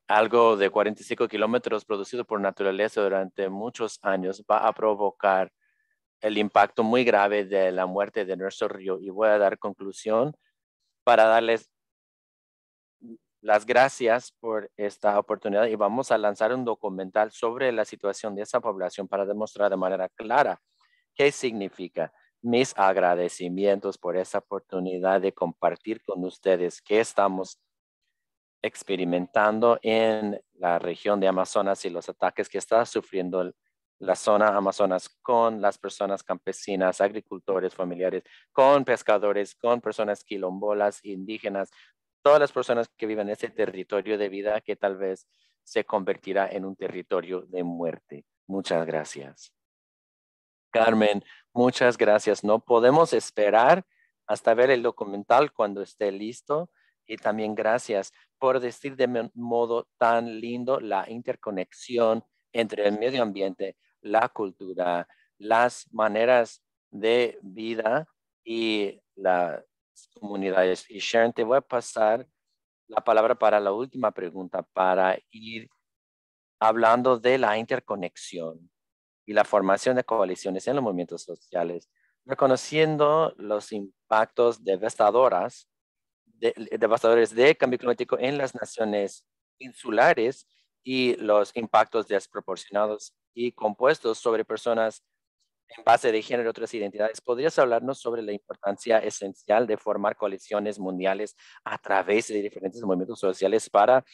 algo de 45 kilómetros producido por naturaleza durante muchos años va a provocar el impacto muy grave de la muerte de nuestro río. Y voy a dar conclusión para darles las gracias por esta oportunidad y vamos a lanzar un documental sobre la situación de esa población para demostrar de manera clara qué significa. Mis agradecimientos por esa oportunidad de compartir con ustedes que estamos experimentando en la región de Amazonas y los ataques que está sufriendo la zona Amazonas con las personas campesinas, agricultores, familiares, con pescadores, con personas quilombolas, indígenas, todas las personas que viven en ese territorio de vida que tal vez se convertirá en un territorio de muerte. Muchas gracias. Carmen, muchas gracias. No podemos esperar hasta ver el documental cuando esté listo. Y también gracias por decir de modo tan lindo la interconexión entre el medio ambiente, la cultura, las maneras de vida y las comunidades. Y Sharon, te voy a pasar la palabra para la última pregunta, para ir hablando de la interconexión y la formación de coaliciones en los movimientos sociales, reconociendo los impactos devastadoras devastadores de cambio climático en las naciones insulares y los impactos desproporcionados y compuestos sobre personas en base de género y otras identidades. ¿Podrías hablarnos sobre la importancia esencial de formar coaliciones mundiales a través de diferentes movimientos sociales para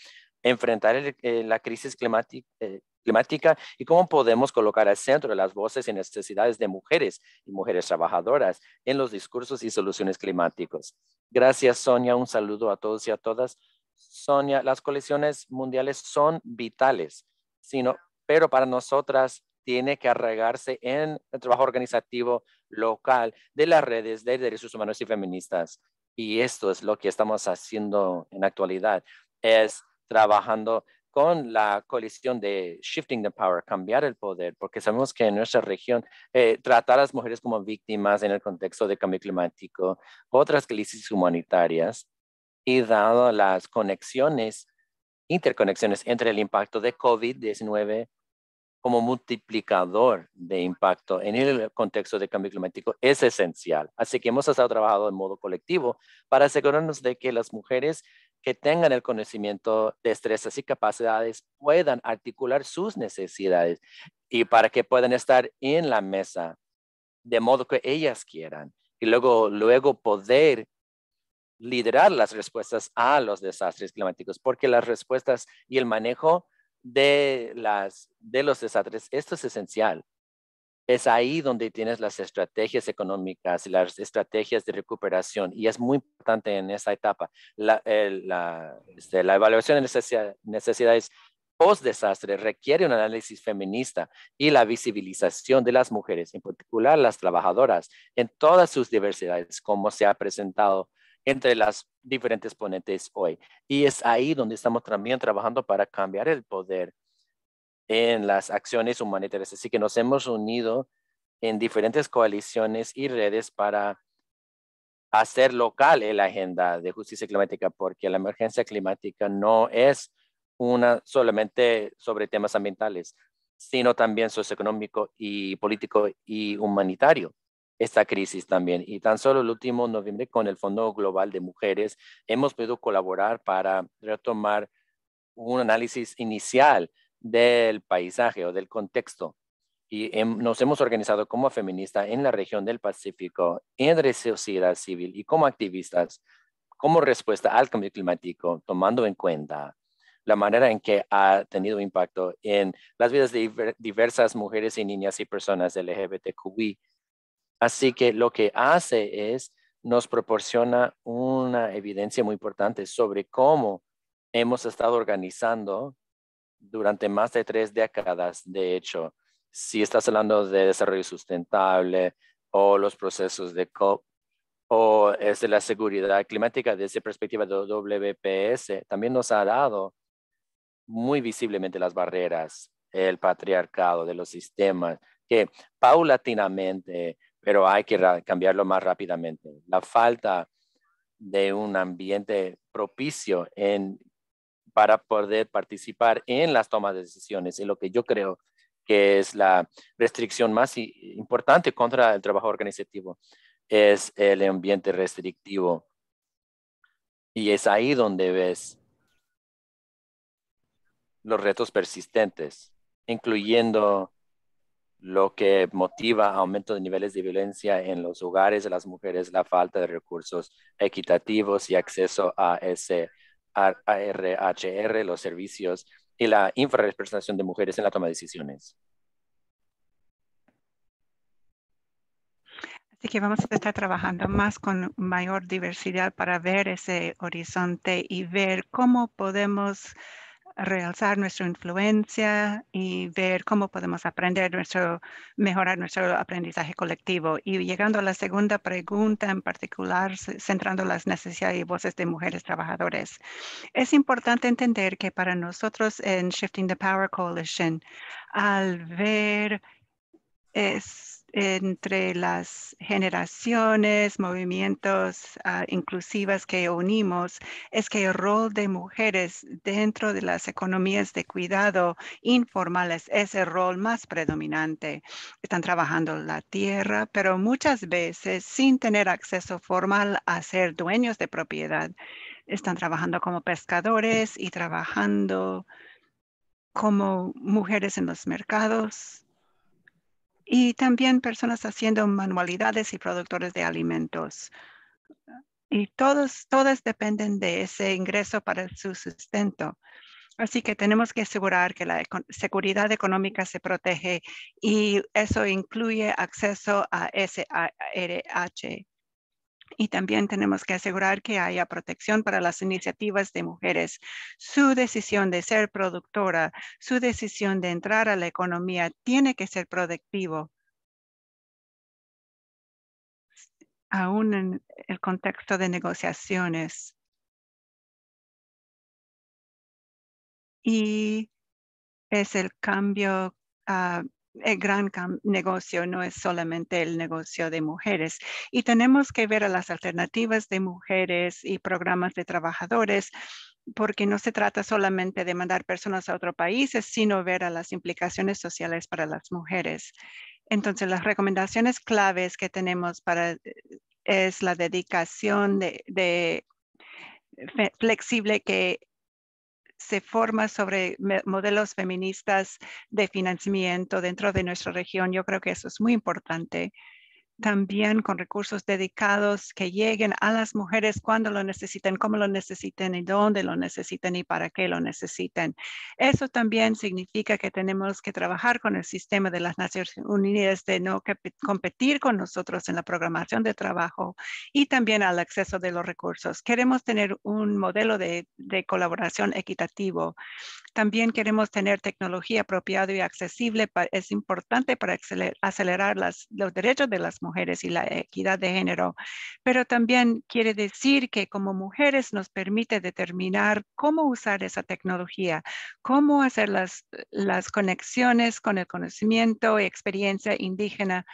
enfrentar eh, la crisis climática, eh, climática y cómo podemos colocar al centro las voces y necesidades de mujeres y mujeres trabajadoras en los discursos y soluciones climáticos. Gracias, Sonia. Un saludo a todos y a todas. Sonia, las coaliciones mundiales son vitales, sino, pero para nosotras tiene que arraigarse en el trabajo organizativo local de las redes de derechos humanos y feministas. Y esto es lo que estamos haciendo en actualidad, es trabajando con la coalición de Shifting the Power, cambiar el poder, porque sabemos que en nuestra región eh, tratar a las mujeres como víctimas en el contexto de cambio climático, otras crisis humanitarias, y dado las conexiones, interconexiones entre el impacto de COVID-19 como multiplicador de impacto en el contexto de cambio climático es esencial. Así que hemos estado trabajando en modo colectivo para asegurarnos de que las mujeres que tengan el conocimiento, destrezas y capacidades puedan articular sus necesidades y para que puedan estar en la mesa de modo que ellas quieran y luego, luego poder liderar las respuestas a los desastres climáticos, porque las respuestas y el manejo de, de los desastres, esto es esencial es ahí donde tienes las estrategias económicas, y las estrategias de recuperación y es muy importante en esa etapa. La, este, evaluación de necesidades post-desastre requiere un análisis feminista y la visibilización de las mujeres, en particular las trabajadoras, en todas sus diversidades, como se ha presentado entre las diferentes ponentes hoy. Y es ahí donde estamos también trabajando para cambiar el poder en las acciones humanitarias. Así que nos hemos unido en diferentes coaliciones y redes para hacer local la agenda de justicia climática, porque la emergencia climática no es una solamente sobre temas ambientales, sino también socioeconómico y político y humanitario esta crisis también. Y tan solo el último noviembre con el Fondo Global de Mujeres hemos podido colaborar para retomar un análisis inicial del paisaje o del contexto. Y em, nos hemos organizado como feministas en la región del Pacífico, en la sociedad civil y como activistas, como respuesta al cambio climático, tomando en cuenta la manera en que ha tenido impacto en las vidas de diversas mujeres y niñas y personas LGBTQI. Así que lo que hace es nos proporciona una evidencia muy importante sobre cómo hemos estado organizando durante más de tres décadas, de hecho, si estás hablando de desarrollo sustentable o los procesos de COP o es de la seguridad climática desde perspectiva de WPS, también nos ha dado muy visiblemente las barreras, el patriarcado de los sistemas, que paulatinamente, pero hay que cambiarlo más rápidamente. La falta de un ambiente propicio en para poder participar en las tomas de decisiones, Y lo que yo creo que es la restricción más importante contra el trabajo organizativo, es el ambiente restrictivo. Y es ahí donde ves los retos persistentes, incluyendo lo que motiva aumento de niveles de violencia en los hogares de las mujeres, la falta de recursos equitativos y acceso a ese ARHR, los servicios y la infrarrepresentación de mujeres en la toma de decisiones. Así que vamos a estar trabajando más con mayor diversidad para ver ese horizonte y ver cómo podemos realzar nuestra influencia y ver cómo podemos aprender nuestro, mejorar nuestro aprendizaje colectivo. Y llegando a la segunda pregunta en particular, centrando las necesidades y voces de mujeres trabajadoras. Es importante entender que para nosotros en Shifting the Power Coalition, al ver es entre las generaciones, movimientos inclusivos ah, inclusivas que unimos es que el rol de mujeres dentro de las economías de cuidado informales es el rol más predominante. Están trabajando la tierra, pero muchas veces sin tener acceso formal a ser dueños de propiedad. Están trabajando como pescadores y trabajando como mujeres en los mercados y también personas haciendo manualidades y productores de alimentos. Y todos, todas dependen de ese ingreso para su sustento. Así que tenemos que asegurar que la seguridad económica se protege y eso incluye acceso a SARH y también tenemos que asegurar que haya protección para las iniciativas de mujeres. Su decisión de ser productora, su decisión de entrar a la economía tiene que ser productivo. Aún en el contexto de negociaciones. Y es el cambio ah, el gran negocio no es solamente el negocio de mujeres y tenemos que ver a las alternativas de mujeres y programas de trabajadores porque no se trata solamente de mandar personas a otro país, sino ver a las implicaciones sociales para las mujeres. Entonces, las recomendaciones claves que tenemos para eh, es la dedicación de eh, flexible que se forma sobre modelos feministas de financiamiento dentro de nuestra región. Yo creo que eso es muy importante también con recursos dedicados que lleguen a las mujeres cuando lo necesiten, cómo lo necesiten y dónde lo necesiten y para qué lo necesiten. Eso también significa que tenemos que trabajar con el sistema de las Naciones Unidas de no competir con nosotros en la programación de trabajo y también al acceso de los recursos. Queremos tener un modelo de, de colaboración equitativo también queremos tener tecnología apropiada y accesible. Es importante para acelerar los derechos de las mujeres y la equidad de género. Pero también quiere decir que como mujeres nos permite determinar cómo usar esa tecnología, cómo hacer las, las conexiones con el conocimiento y experiencia indígena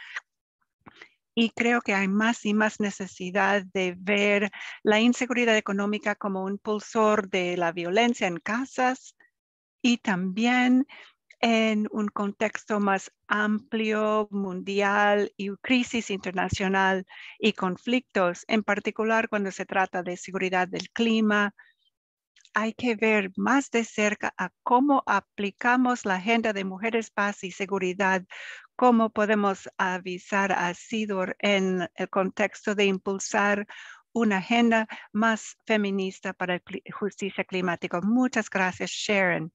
y creo que hay más y más necesidad de ver la inseguridad económica como un pulsor de la violencia en casas, y también en un contexto más amplio, mundial y crisis internacional y conflictos, en particular cuando se trata de seguridad del clima. Hay que ver más de cerca a cómo aplicamos la agenda de mujeres, paz y seguridad, cómo podemos avisar a Sidor en el contexto de impulsar una agenda más feminista para justicia climática. Muchas gracias, Sharon.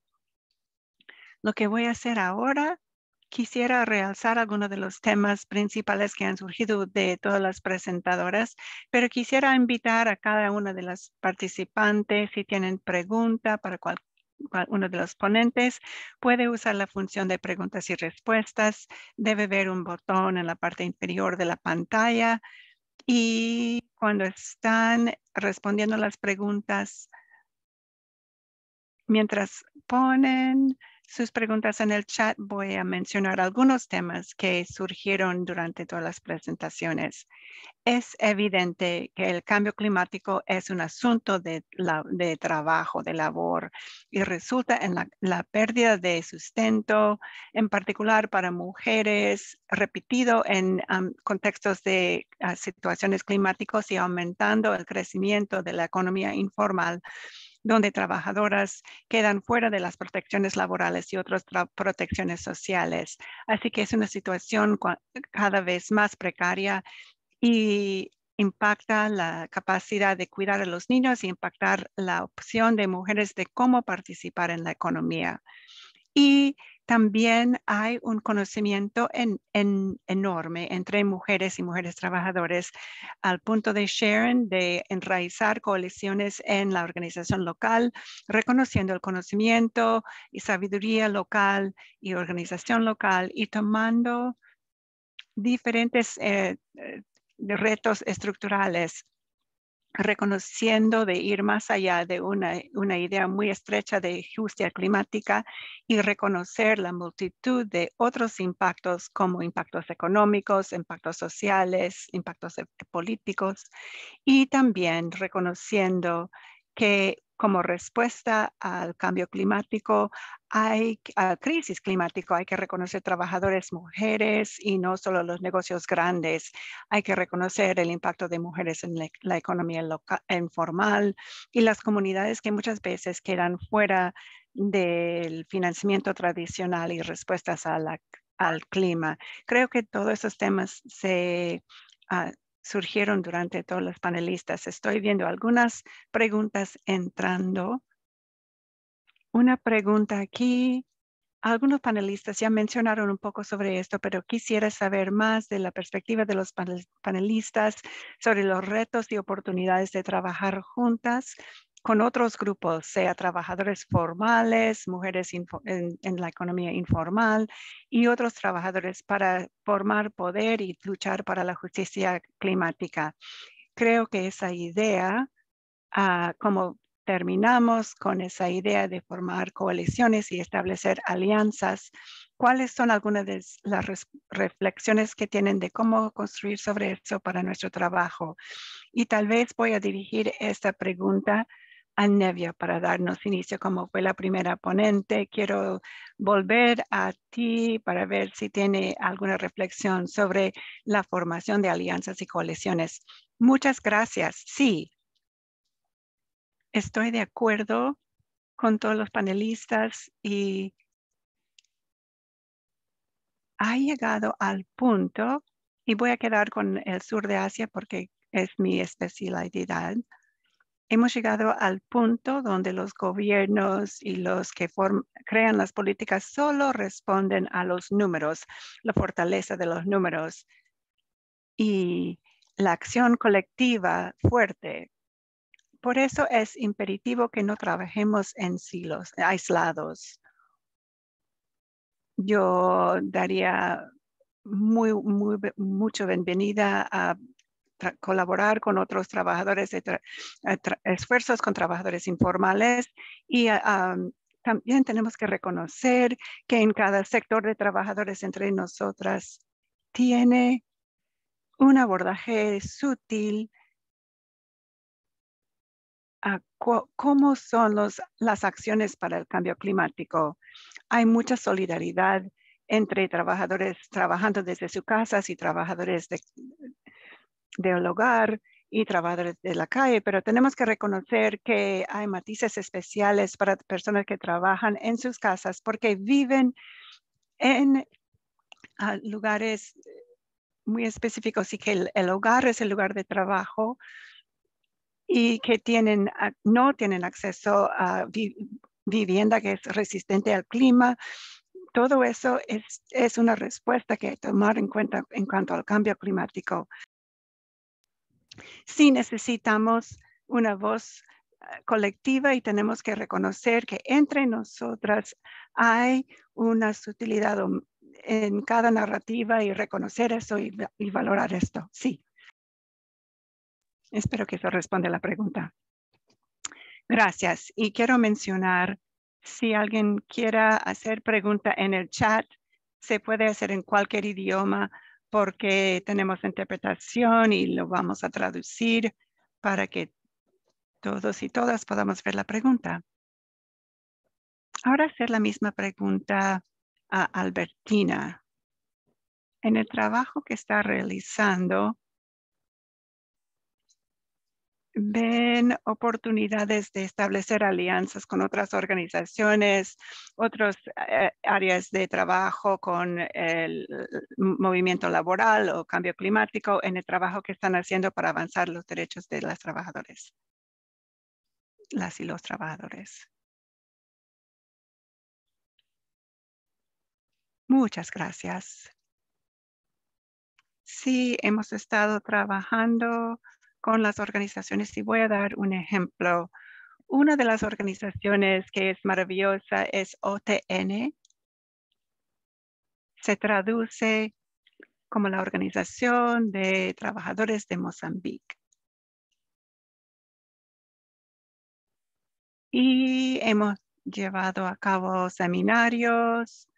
Lo que voy a hacer ahora, quisiera realzar algunos de los temas principales que han surgido de todas las presentadoras, pero quisiera invitar a cada una de las participantes, si tienen pregunta para uno de los ponentes, puede usar la función de preguntas y respuestas. Debe ver un botón en la parte inferior de la pantalla y cuando están respondiendo las preguntas, Mientras ponen sus preguntas en el chat, voy a mencionar algunos temas que surgieron durante todas las presentaciones. Es evidente que el cambio climático es un asunto de, trabajo, de labor, y resulta en la, pérdida de sustento, en particular para mujeres, repetido en contextos de ah, situaciones climáticas y aumentando el crecimiento de la economía informal donde trabajadoras quedan fuera de las protecciones laborales y otras protecciones sociales. Así que es una situación cada vez más precaria y impacta la capacidad de cuidar a los niños y impactar la opción de mujeres de cómo participar en la economía. Y también hay un conocimiento en, enorme entre mujeres y mujeres trabajadoras, al punto de Sharon de enraizar coaliciones en la organización local, reconociendo el conocimiento y sabiduría local y organización local y tomando diferentes eh, eh, retos estructurales reconociendo de ir más allá de una, idea muy estrecha de justicia climática y reconocer la multitud de otros impactos como impactos económicos, impactos sociales, impactos políticos y también reconociendo que como respuesta al cambio climático, hay crisis climática, hay que reconocer trabajadores mujeres y no solo los negocios grandes. Hay que reconocer el impacto de mujeres en la, economía informal y las comunidades que muchas veces quedan fuera del financiamiento tradicional y respuestas a la, al clima. Creo que todos esos temas se ah, surgieron durante todos los panelistas. Estoy viendo algunas preguntas entrando. Una pregunta aquí. Algunos panelistas ya mencionaron un poco sobre esto, pero quisiera saber más de la perspectiva de los panelistas sobre los retos y oportunidades de trabajar juntas con otros grupos, sea trabajadores formales, mujeres en, la economía informal y otros trabajadores para formar poder y luchar para la justicia climática. Creo que esa idea, ah, como terminamos con esa idea de formar coaliciones y establecer alianzas, ¿cuáles son algunas de las reflexiones que tienen de cómo construir sobre eso para nuestro trabajo? Y tal vez voy a dirigir esta pregunta a Nevia para darnos inicio como fue la primera ponente. Quiero volver a ti para ver si tiene alguna reflexión sobre la formación de alianzas y coaliciones. Muchas gracias. Sí, estoy de acuerdo con todos los panelistas y ha llegado al punto y voy a quedar con el sur de Asia porque es mi especialidad hemos llegado al punto donde los gobiernos y los que crean las políticas solo responden a los números, la fortaleza de los números y la acción colectiva fuerte. Por eso es imperativo que no trabajemos en silos, aislados. Yo daría muy, muy, mucho bienvenida a colaborar con otros trabajadores, de eh, esfuerzos con trabajadores informales y ah, ah, también tenemos que reconocer que en cada sector de trabajadores entre nosotras tiene un abordaje sutil a cómo son los, las acciones para el cambio climático. Hay mucha solidaridad entre trabajadores trabajando desde sus casas y trabajadores de, del hogar y trabajadores de la calle, pero tenemos que reconocer que hay matices especiales para personas que trabajan en sus casas porque viven en ah, lugares eh, muy específicos y que el, hogar es el lugar de trabajo y que tienen, ah, no tienen acceso a vivienda que es resistente al clima. Todo eso es, es una respuesta que hay que tomar en cuenta en cuanto al cambio climático sí necesitamos una voz ah, colectiva y tenemos que reconocer que entre nosotras hay una sutilidad en cada narrativa y reconocer eso y, valorar esto. Sí. Espero que eso responda la pregunta. Gracias. Y quiero mencionar, si alguien quiera hacer pregunta en el chat, se puede hacer en cualquier idioma porque tenemos interpretación y lo vamos a traducir para que todos y todas podamos ver la pregunta. Ahora hacer la misma pregunta a Albertina. En el trabajo que está realizando, ven oportunidades de establecer alianzas con otras organizaciones, otras eh, áreas de trabajo con el mm, movimiento laboral o cambio climático en el trabajo que están haciendo para avanzar los derechos de las trabajadoras, las y los trabajadores. Muchas gracias. Sí, hemos estado trabajando con las organizaciones y voy a dar un ejemplo. Una de las organizaciones que es maravillosa es OTN. Se traduce como la Organización de Trabajadores de Mozambique. Y hemos llevado a cabo seminarios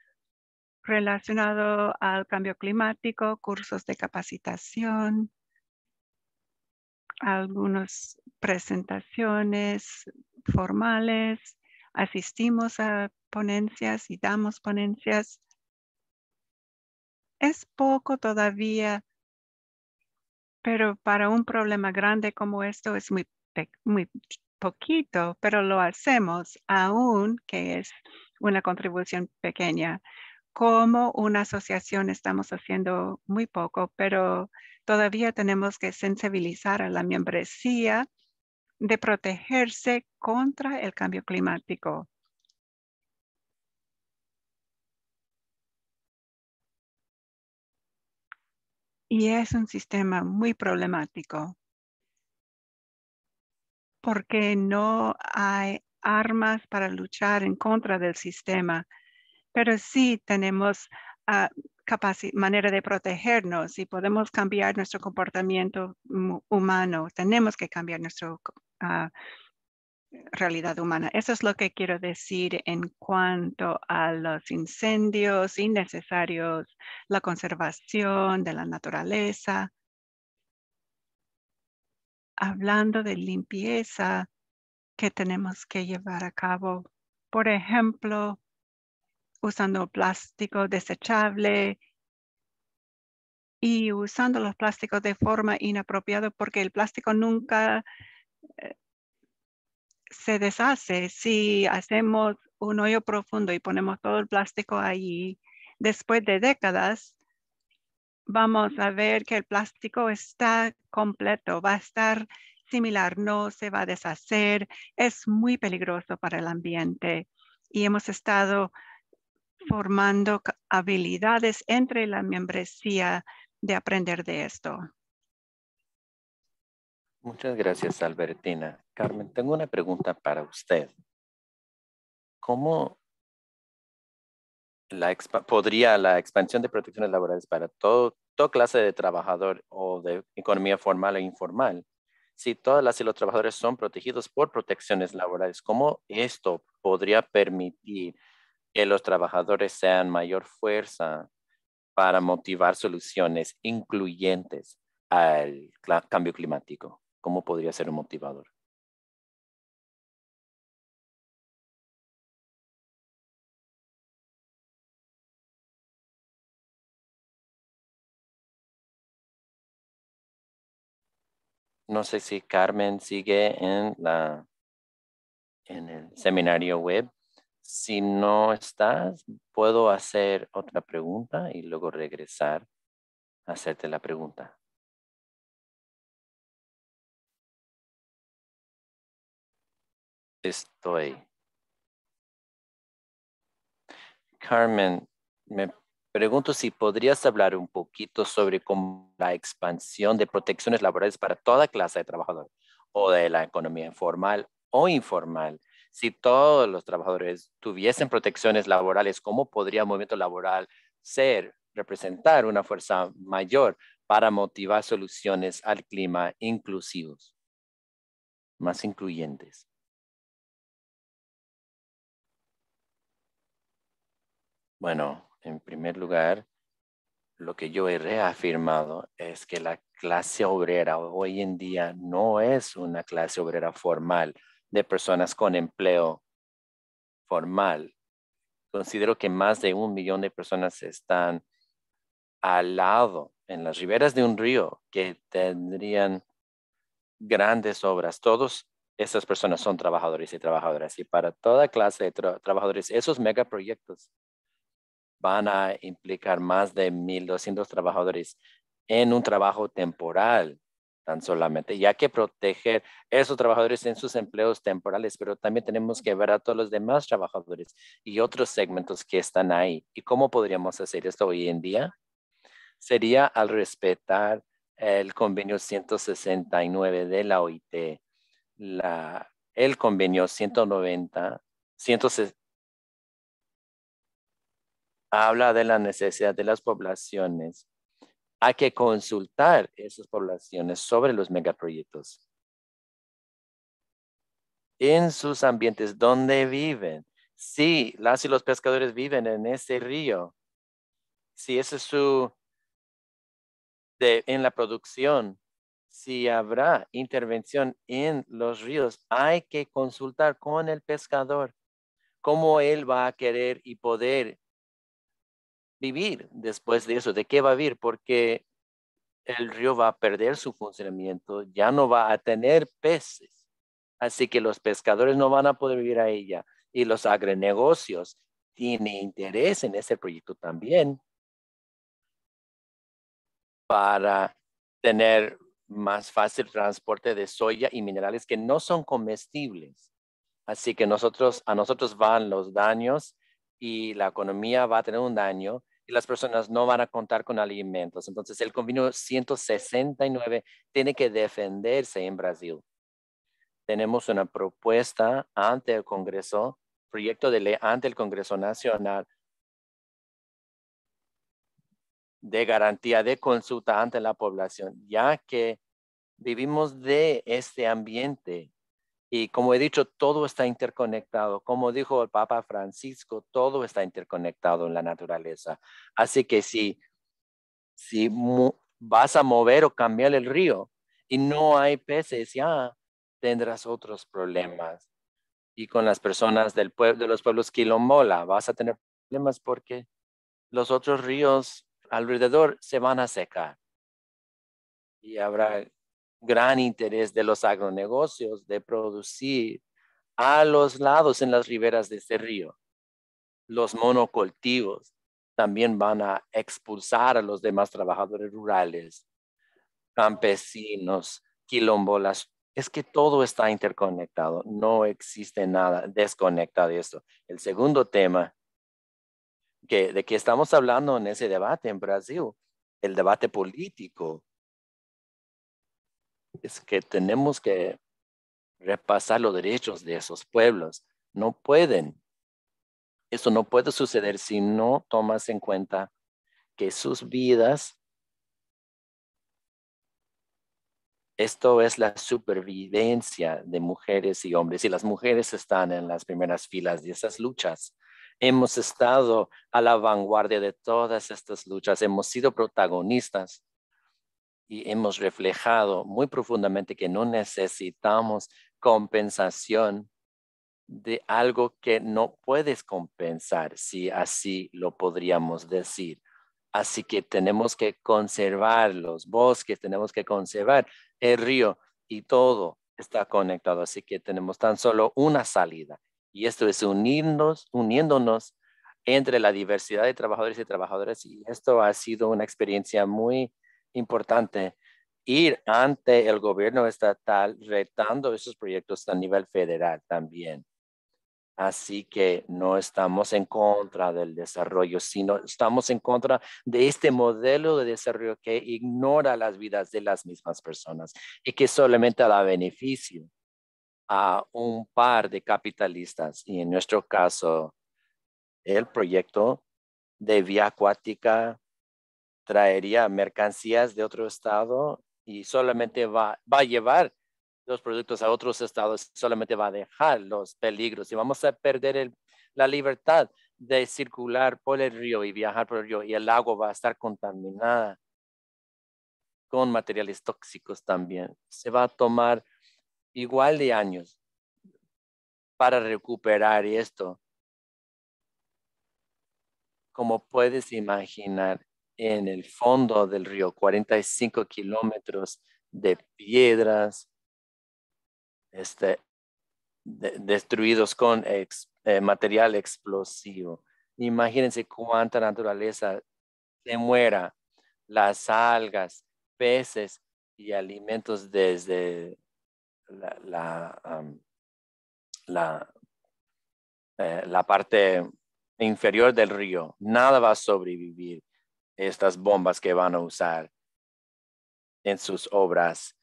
relacionados al cambio climático, cursos de capacitación algunas presentaciones formales, asistimos a ponencias y damos ponencias. Es poco todavía, pero para un problema grande como esto es muy, muy poquito, pero lo hacemos aún que es una contribución pequeña. Como una asociación estamos haciendo muy poco, pero Todavía tenemos que sensibilizar a la membresía de protegerse contra el cambio climático. Y es un sistema muy problemático porque no hay armas para luchar en contra del sistema, pero sí tenemos ah, manera de protegernos y podemos cambiar nuestro comportamiento humano. Tenemos que cambiar nuestra ah, realidad humana. Eso es lo que quiero decir en cuanto a los incendios innecesarios, la conservación de la naturaleza. Hablando de limpieza que tenemos que llevar a cabo. Por ejemplo, usando plástico desechable y usando los plásticos de forma inapropiada porque el plástico nunca eh, se deshace. Si hacemos un hoyo profundo y ponemos todo el plástico allí, después de décadas, vamos a ver que el plástico está completo, va a estar similar, no se va a deshacer, es muy peligroso para el ambiente. Y hemos estado formando habilidades entre la membresía de aprender de esto. Muchas gracias, Albertina. Carmen, tengo una pregunta para usted. ¿Cómo podría la expansión de protecciones laborales para todo, toda clase de trabajador o de economía formal e informal, si todas las y los trabajadores son protegidos por protecciones laborales, ¿cómo esto podría permitir que los trabajadores sean mayor fuerza para motivar soluciones incluyentes al cambio climático? ¿Cómo podría ser un motivador? no sé si Carmen sigue en la en el seminario web. Si no estás, puedo hacer otra pregunta y luego regresar a hacerte la pregunta. Estoy. Carmen, me pregunto si podrías hablar un poquito sobre cómo la expansión de protecciones laborales para toda clase de trabajadores o de la economía informal o informal si todos los trabajadores tuviesen protecciones laborales, ¿cómo podría el movimiento laboral ser, representar una fuerza mayor para motivar soluciones al clima inclusivos, más incluyentes? Bueno, en primer lugar, lo que yo he reafirmado es que la clase obrera hoy en día no es una clase obrera formal, de personas con empleo formal. Considero que más de un millón de personas están al lado, en las riberas de un río, que tendrían grandes obras. Todas esas personas son trabajadores y trabajadoras. Y para toda clase de trabajadores, esos megaproyectos van a implicar más de 1.200 trabajadores en un trabajo temporal tan solamente, ya que proteger esos trabajadores en sus empleos temporales, pero también tenemos que ver a todos los demás trabajadores y otros segmentos que están ahí. ¿Y cómo podríamos hacer esto hoy en día? Sería al respetar el convenio 169 de la OIT, la, el convenio 190, 160, habla de la necesidad de las poblaciones hay que consultar esas poblaciones sobre los megaproyectos en sus ambientes donde viven. Si las y los pescadores viven en ese río, si ese es su, en la producción, si habrá intervención en los ríos, hay que consultar con el pescador cómo él va a querer y poder vivir después de eso? ¿De qué va a vivir? Porque el río va a perder su funcionamiento, ya no va a tener peces. Así que los pescadores no van a poder vivir a ella. Y los agronegocios tienen interés en ese proyecto también para tener más fácil transporte de soya y minerales que no son comestibles. Así que nosotros, a nosotros van los daños y la economía va a tener un daño y las personas no van a contar con alimentos. Entonces, el convenio 169 tiene que defenderse en Brasil. Tenemos una propuesta ante el Congreso, proyecto de ley ante el Congreso Nacional de garantía de consulta ante la población, ya que vivimos de este ambiente y como he dicho, todo está interconectado. Como dijo el Papa Francisco, todo está interconectado en la naturaleza. Así que si, si vas a mover o cambiar el río y no hay peces, ya tendrás otros problemas. Y con las personas del pueblo, de los pueblos quilombola, vas a tener problemas porque los otros ríos alrededor se van a secar. Y habrá gran interés de los agronegocios de producir a los lados en las riberas de este río. Los monocultivos también van a expulsar a los demás trabajadores rurales, campesinos, quilombolas. Es que todo está interconectado, no existe nada desconectado de esto. El segundo tema de que estamos hablando en ese debate en Brasil, el debate político es que tenemos que repasar los derechos de esos pueblos. No pueden. Eso no puede suceder si no tomas en cuenta que sus vidas, esto es la supervivencia de mujeres y hombres. Y las mujeres están en las primeras filas de esas luchas. Hemos estado a la vanguardia de todas estas luchas. Hemos sido protagonistas y hemos reflejado muy profundamente que no necesitamos compensación de algo que no puedes compensar, si así lo podríamos decir. Así que tenemos que conservar los bosques, tenemos que conservar el río y todo está conectado. Así que tenemos tan solo una salida y esto es unirnos, uniéndonos entre la diversidad de trabajadores y trabajadoras. Y esto ha sido una experiencia muy importante ir ante el gobierno estatal retando esos proyectos a nivel federal también. Así que no estamos en contra del desarrollo, sino estamos en contra de este modelo de desarrollo que ignora las vidas de las mismas personas y que solamente da beneficio a un par de capitalistas. Y en nuestro caso, el proyecto de vía acuática traería mercancías de otro estado y solamente va, va a llevar los productos a otros estados, solamente va a dejar los peligros y vamos a perder la libertad de circular por el río y viajar por el río y el agua va a estar contaminada con materiales tóxicos también. Se va a tomar igual de años para recuperar esto. Como puedes imaginar, en el fondo del río, 45 kilómetros de piedras este, destruidos con eh, material explosivo. Imagínense cuánta naturaleza se muera, las algas, peces y alimentos desde la, la eh, parte inferior del río. Nada va a sobrevivir estas bombas que van a usar en sus obras.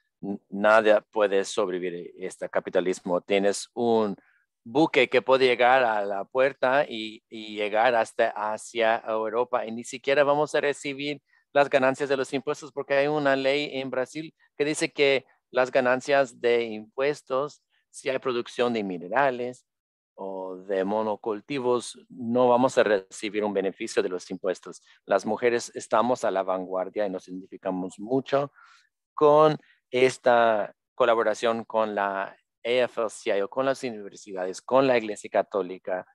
Nada puede sobrevivir a este capitalismo. Tienes un buque que puede llegar a la puerta y, y, llegar hasta hacia Europa y ni siquiera vamos a recibir las ganancias de los impuestos porque hay una ley en Brasil que dice que las ganancias de impuestos, si hay producción de minerales, o de monocultivos, no vamos a recibir un beneficio de los impuestos. Las mujeres estamos a la vanguardia y nos identificamos mucho con esta colaboración con la AFL-CIO, con las universidades, con la Iglesia Católica,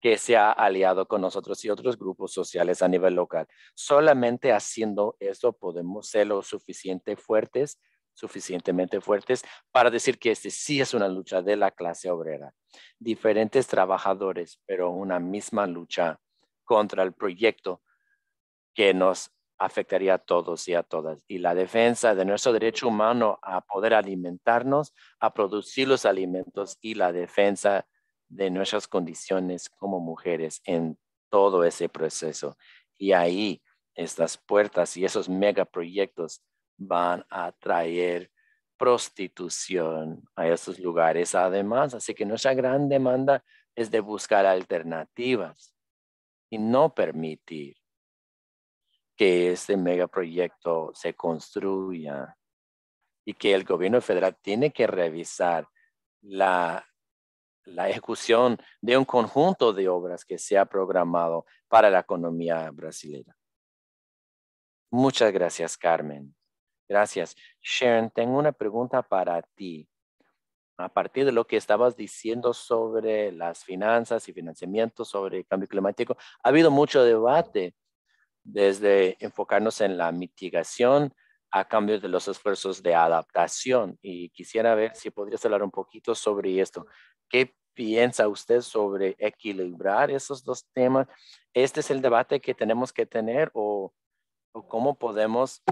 que se ha aliado con nosotros y otros grupos sociales a nivel local. Solamente haciendo eso podemos ser lo suficiente fuertes suficientemente fuertes para decir que este sí es una lucha de la clase obrera. Diferentes trabajadores, pero una misma lucha contra el proyecto que nos afectaría a todos y a todas. Y la defensa de nuestro derecho humano a poder alimentarnos, a producir los alimentos y la defensa de nuestras condiciones como mujeres en todo ese proceso. Y ahí estas puertas y esos megaproyectos van a traer prostitución a esos lugares además. Así que nuestra gran demanda es de buscar alternativas y no permitir que este megaproyecto se construya y que el gobierno federal tiene que revisar la, la ejecución de un conjunto de obras que se ha programado para la economía brasileña. Muchas gracias, Carmen. Gracias. Sharon, tengo una pregunta para ti. A partir de lo que estabas diciendo sobre las finanzas y financiamiento, sobre el cambio climático, ha habido mucho debate desde enfocarnos en la mitigación a cambio de los esfuerzos de adaptación. Y quisiera ver si podrías hablar un poquito sobre esto. ¿Qué piensa usted sobre equilibrar esos dos temas? ¿Este es el debate que tenemos que tener o, o cómo podemos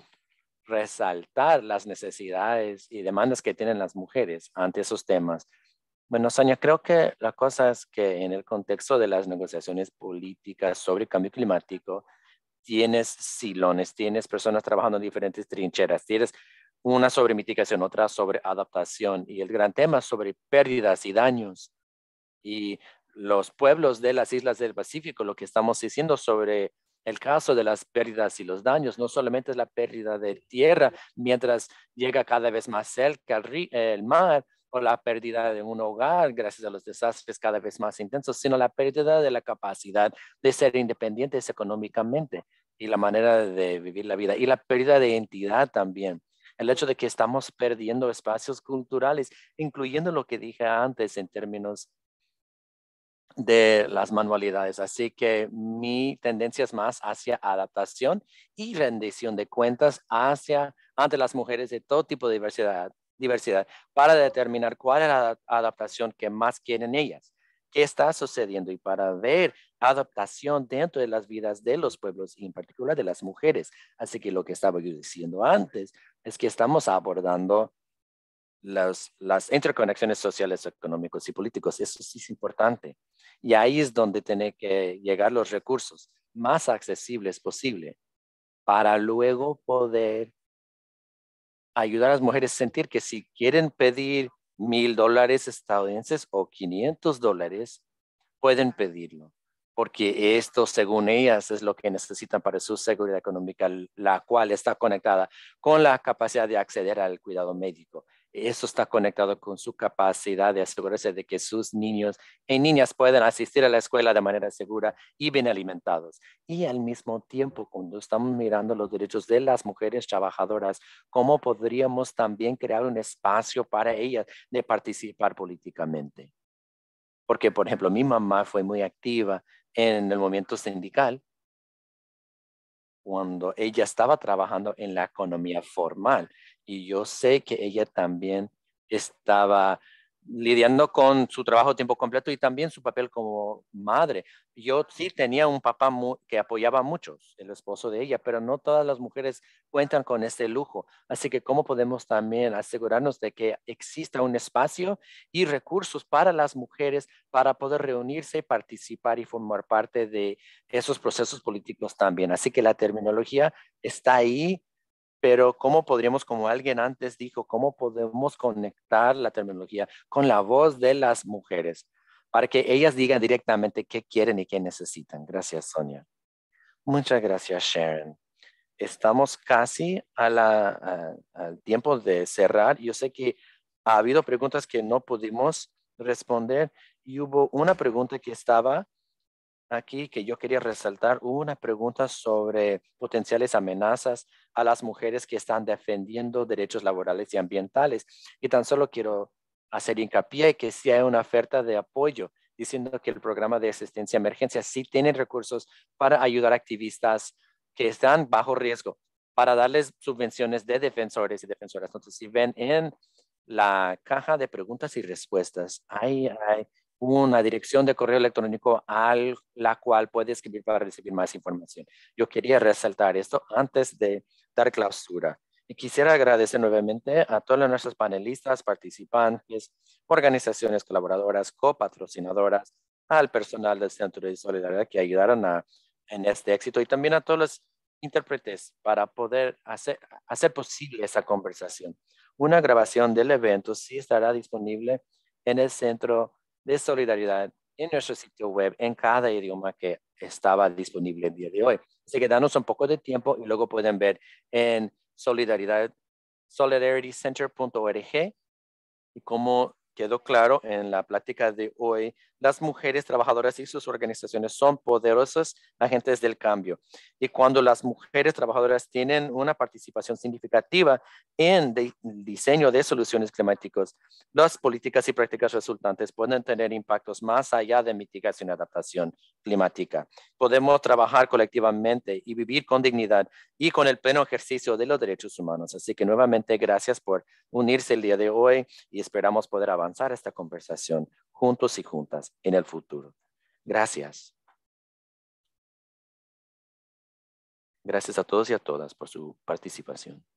resaltar las necesidades y demandas que tienen las mujeres ante esos temas. Bueno, Sonia, creo que la cosa es que en el contexto de las negociaciones políticas sobre cambio climático, tienes silones, tienes personas trabajando en diferentes trincheras, tienes una sobre mitigación, otra sobre adaptación y el gran tema sobre pérdidas y daños. Y los pueblos de las islas del Pacífico, lo que estamos diciendo sobre el caso de las pérdidas y los daños no solamente es la pérdida de tierra mientras llega cada vez más cerca el, mar o la pérdida de un hogar gracias a los desastres cada vez más intensos, sino la pérdida de la capacidad de ser independientes económicamente y la manera de vivir la vida y la pérdida de identidad también el hecho de que estamos perdiendo espacios culturales, incluyendo lo que dije antes en términos de las manualidades. Así que mi tendencia es más hacia adaptación y rendición de cuentas hacia ante las mujeres de todo tipo de diversidad, diversidad para determinar cuál es la adaptación que más quieren ellas, qué está sucediendo y para ver adaptación dentro de las vidas de los pueblos y en particular de las mujeres. Así que lo que estaba yo diciendo antes es que estamos abordando las, las interconexiones sociales, económicos y políticos. Eso sí es importante. Y ahí es donde tienen que llegar los recursos más accesibles posible para luego poder ayudar a las mujeres a sentir que si quieren pedir mil dólares estadounidenses o 500 dólares, pueden pedirlo, porque esto, según ellas, es lo que necesitan para su seguridad económica, la cual está conectada con la capacidad de acceder al cuidado médico. Eso está conectado con su capacidad de asegurarse de que sus niños y niñas puedan asistir a la escuela de manera segura y bien alimentados. Y al mismo tiempo, cuando estamos mirando los derechos de las mujeres trabajadoras, ¿cómo podríamos también crear un espacio para ellas de participar políticamente? Porque, por ejemplo, mi mamá fue muy activa en el movimiento sindical cuando ella estaba trabajando en la economía formal y yo sé que ella también estaba lidiando con su trabajo a tiempo completo y también su papel como madre. Yo sí tenía un papá que apoyaba a muchos, el esposo de ella, pero no todas las mujeres cuentan con este lujo. Así que cómo podemos también asegurarnos de que exista un espacio y recursos para las mujeres para poder reunirse, participar y formar parte de esos procesos políticos también. Así que la terminología está ahí pero cómo podríamos, como alguien antes dijo, cómo podemos conectar la terminología con la voz de las mujeres para que ellas digan directamente qué quieren y qué necesitan. Gracias, Sonia. Muchas gracias, Sharon. Estamos casi al tiempo de cerrar. Yo sé que ha habido preguntas que no pudimos responder y hubo una pregunta que estaba aquí que yo quería resaltar una pregunta sobre potenciales amenazas a las mujeres que están defendiendo derechos laborales y ambientales. Y tan solo quiero hacer hincapié que si hay una oferta de apoyo diciendo que el programa de asistencia emergencia sí tiene recursos para ayudar a activistas que están bajo riesgo, para darles subvenciones de defensores y defensoras. Entonces, si ven en la caja de preguntas y respuestas, hay, hay una dirección de correo electrónico a la cual puede escribir para recibir más información. Yo quería resaltar esto antes de dar clausura. Y quisiera agradecer nuevamente a todos nuestros panelistas, participantes, organizaciones colaboradoras, copatrocinadoras, al personal del Centro de Solidaridad que ayudaron a, en este éxito y también a todos los intérpretes para poder hacer, hacer posible esa conversación. Una grabación del evento sí estará disponible en el Centro de solidaridad en nuestro sitio web en cada idioma que estaba disponible el día de hoy. Así que danos un poco de tiempo y luego pueden ver en solidaridad solidaritycenter.org y cómo quedó claro en la plática de hoy, las mujeres trabajadoras y sus organizaciones son poderosos agentes del cambio. Y cuando las mujeres trabajadoras tienen una participación significativa en el diseño de soluciones climáticas, las políticas y prácticas resultantes pueden tener impactos más allá de mitigación y adaptación climática. Podemos trabajar colectivamente y vivir con dignidad y con el pleno ejercicio de los derechos humanos. Así que nuevamente, gracias por unirse el día de hoy y esperamos poder avanzar avanzar esta conversación juntos y juntas en el futuro. Gracias. Gracias a todos y a todas por su participación.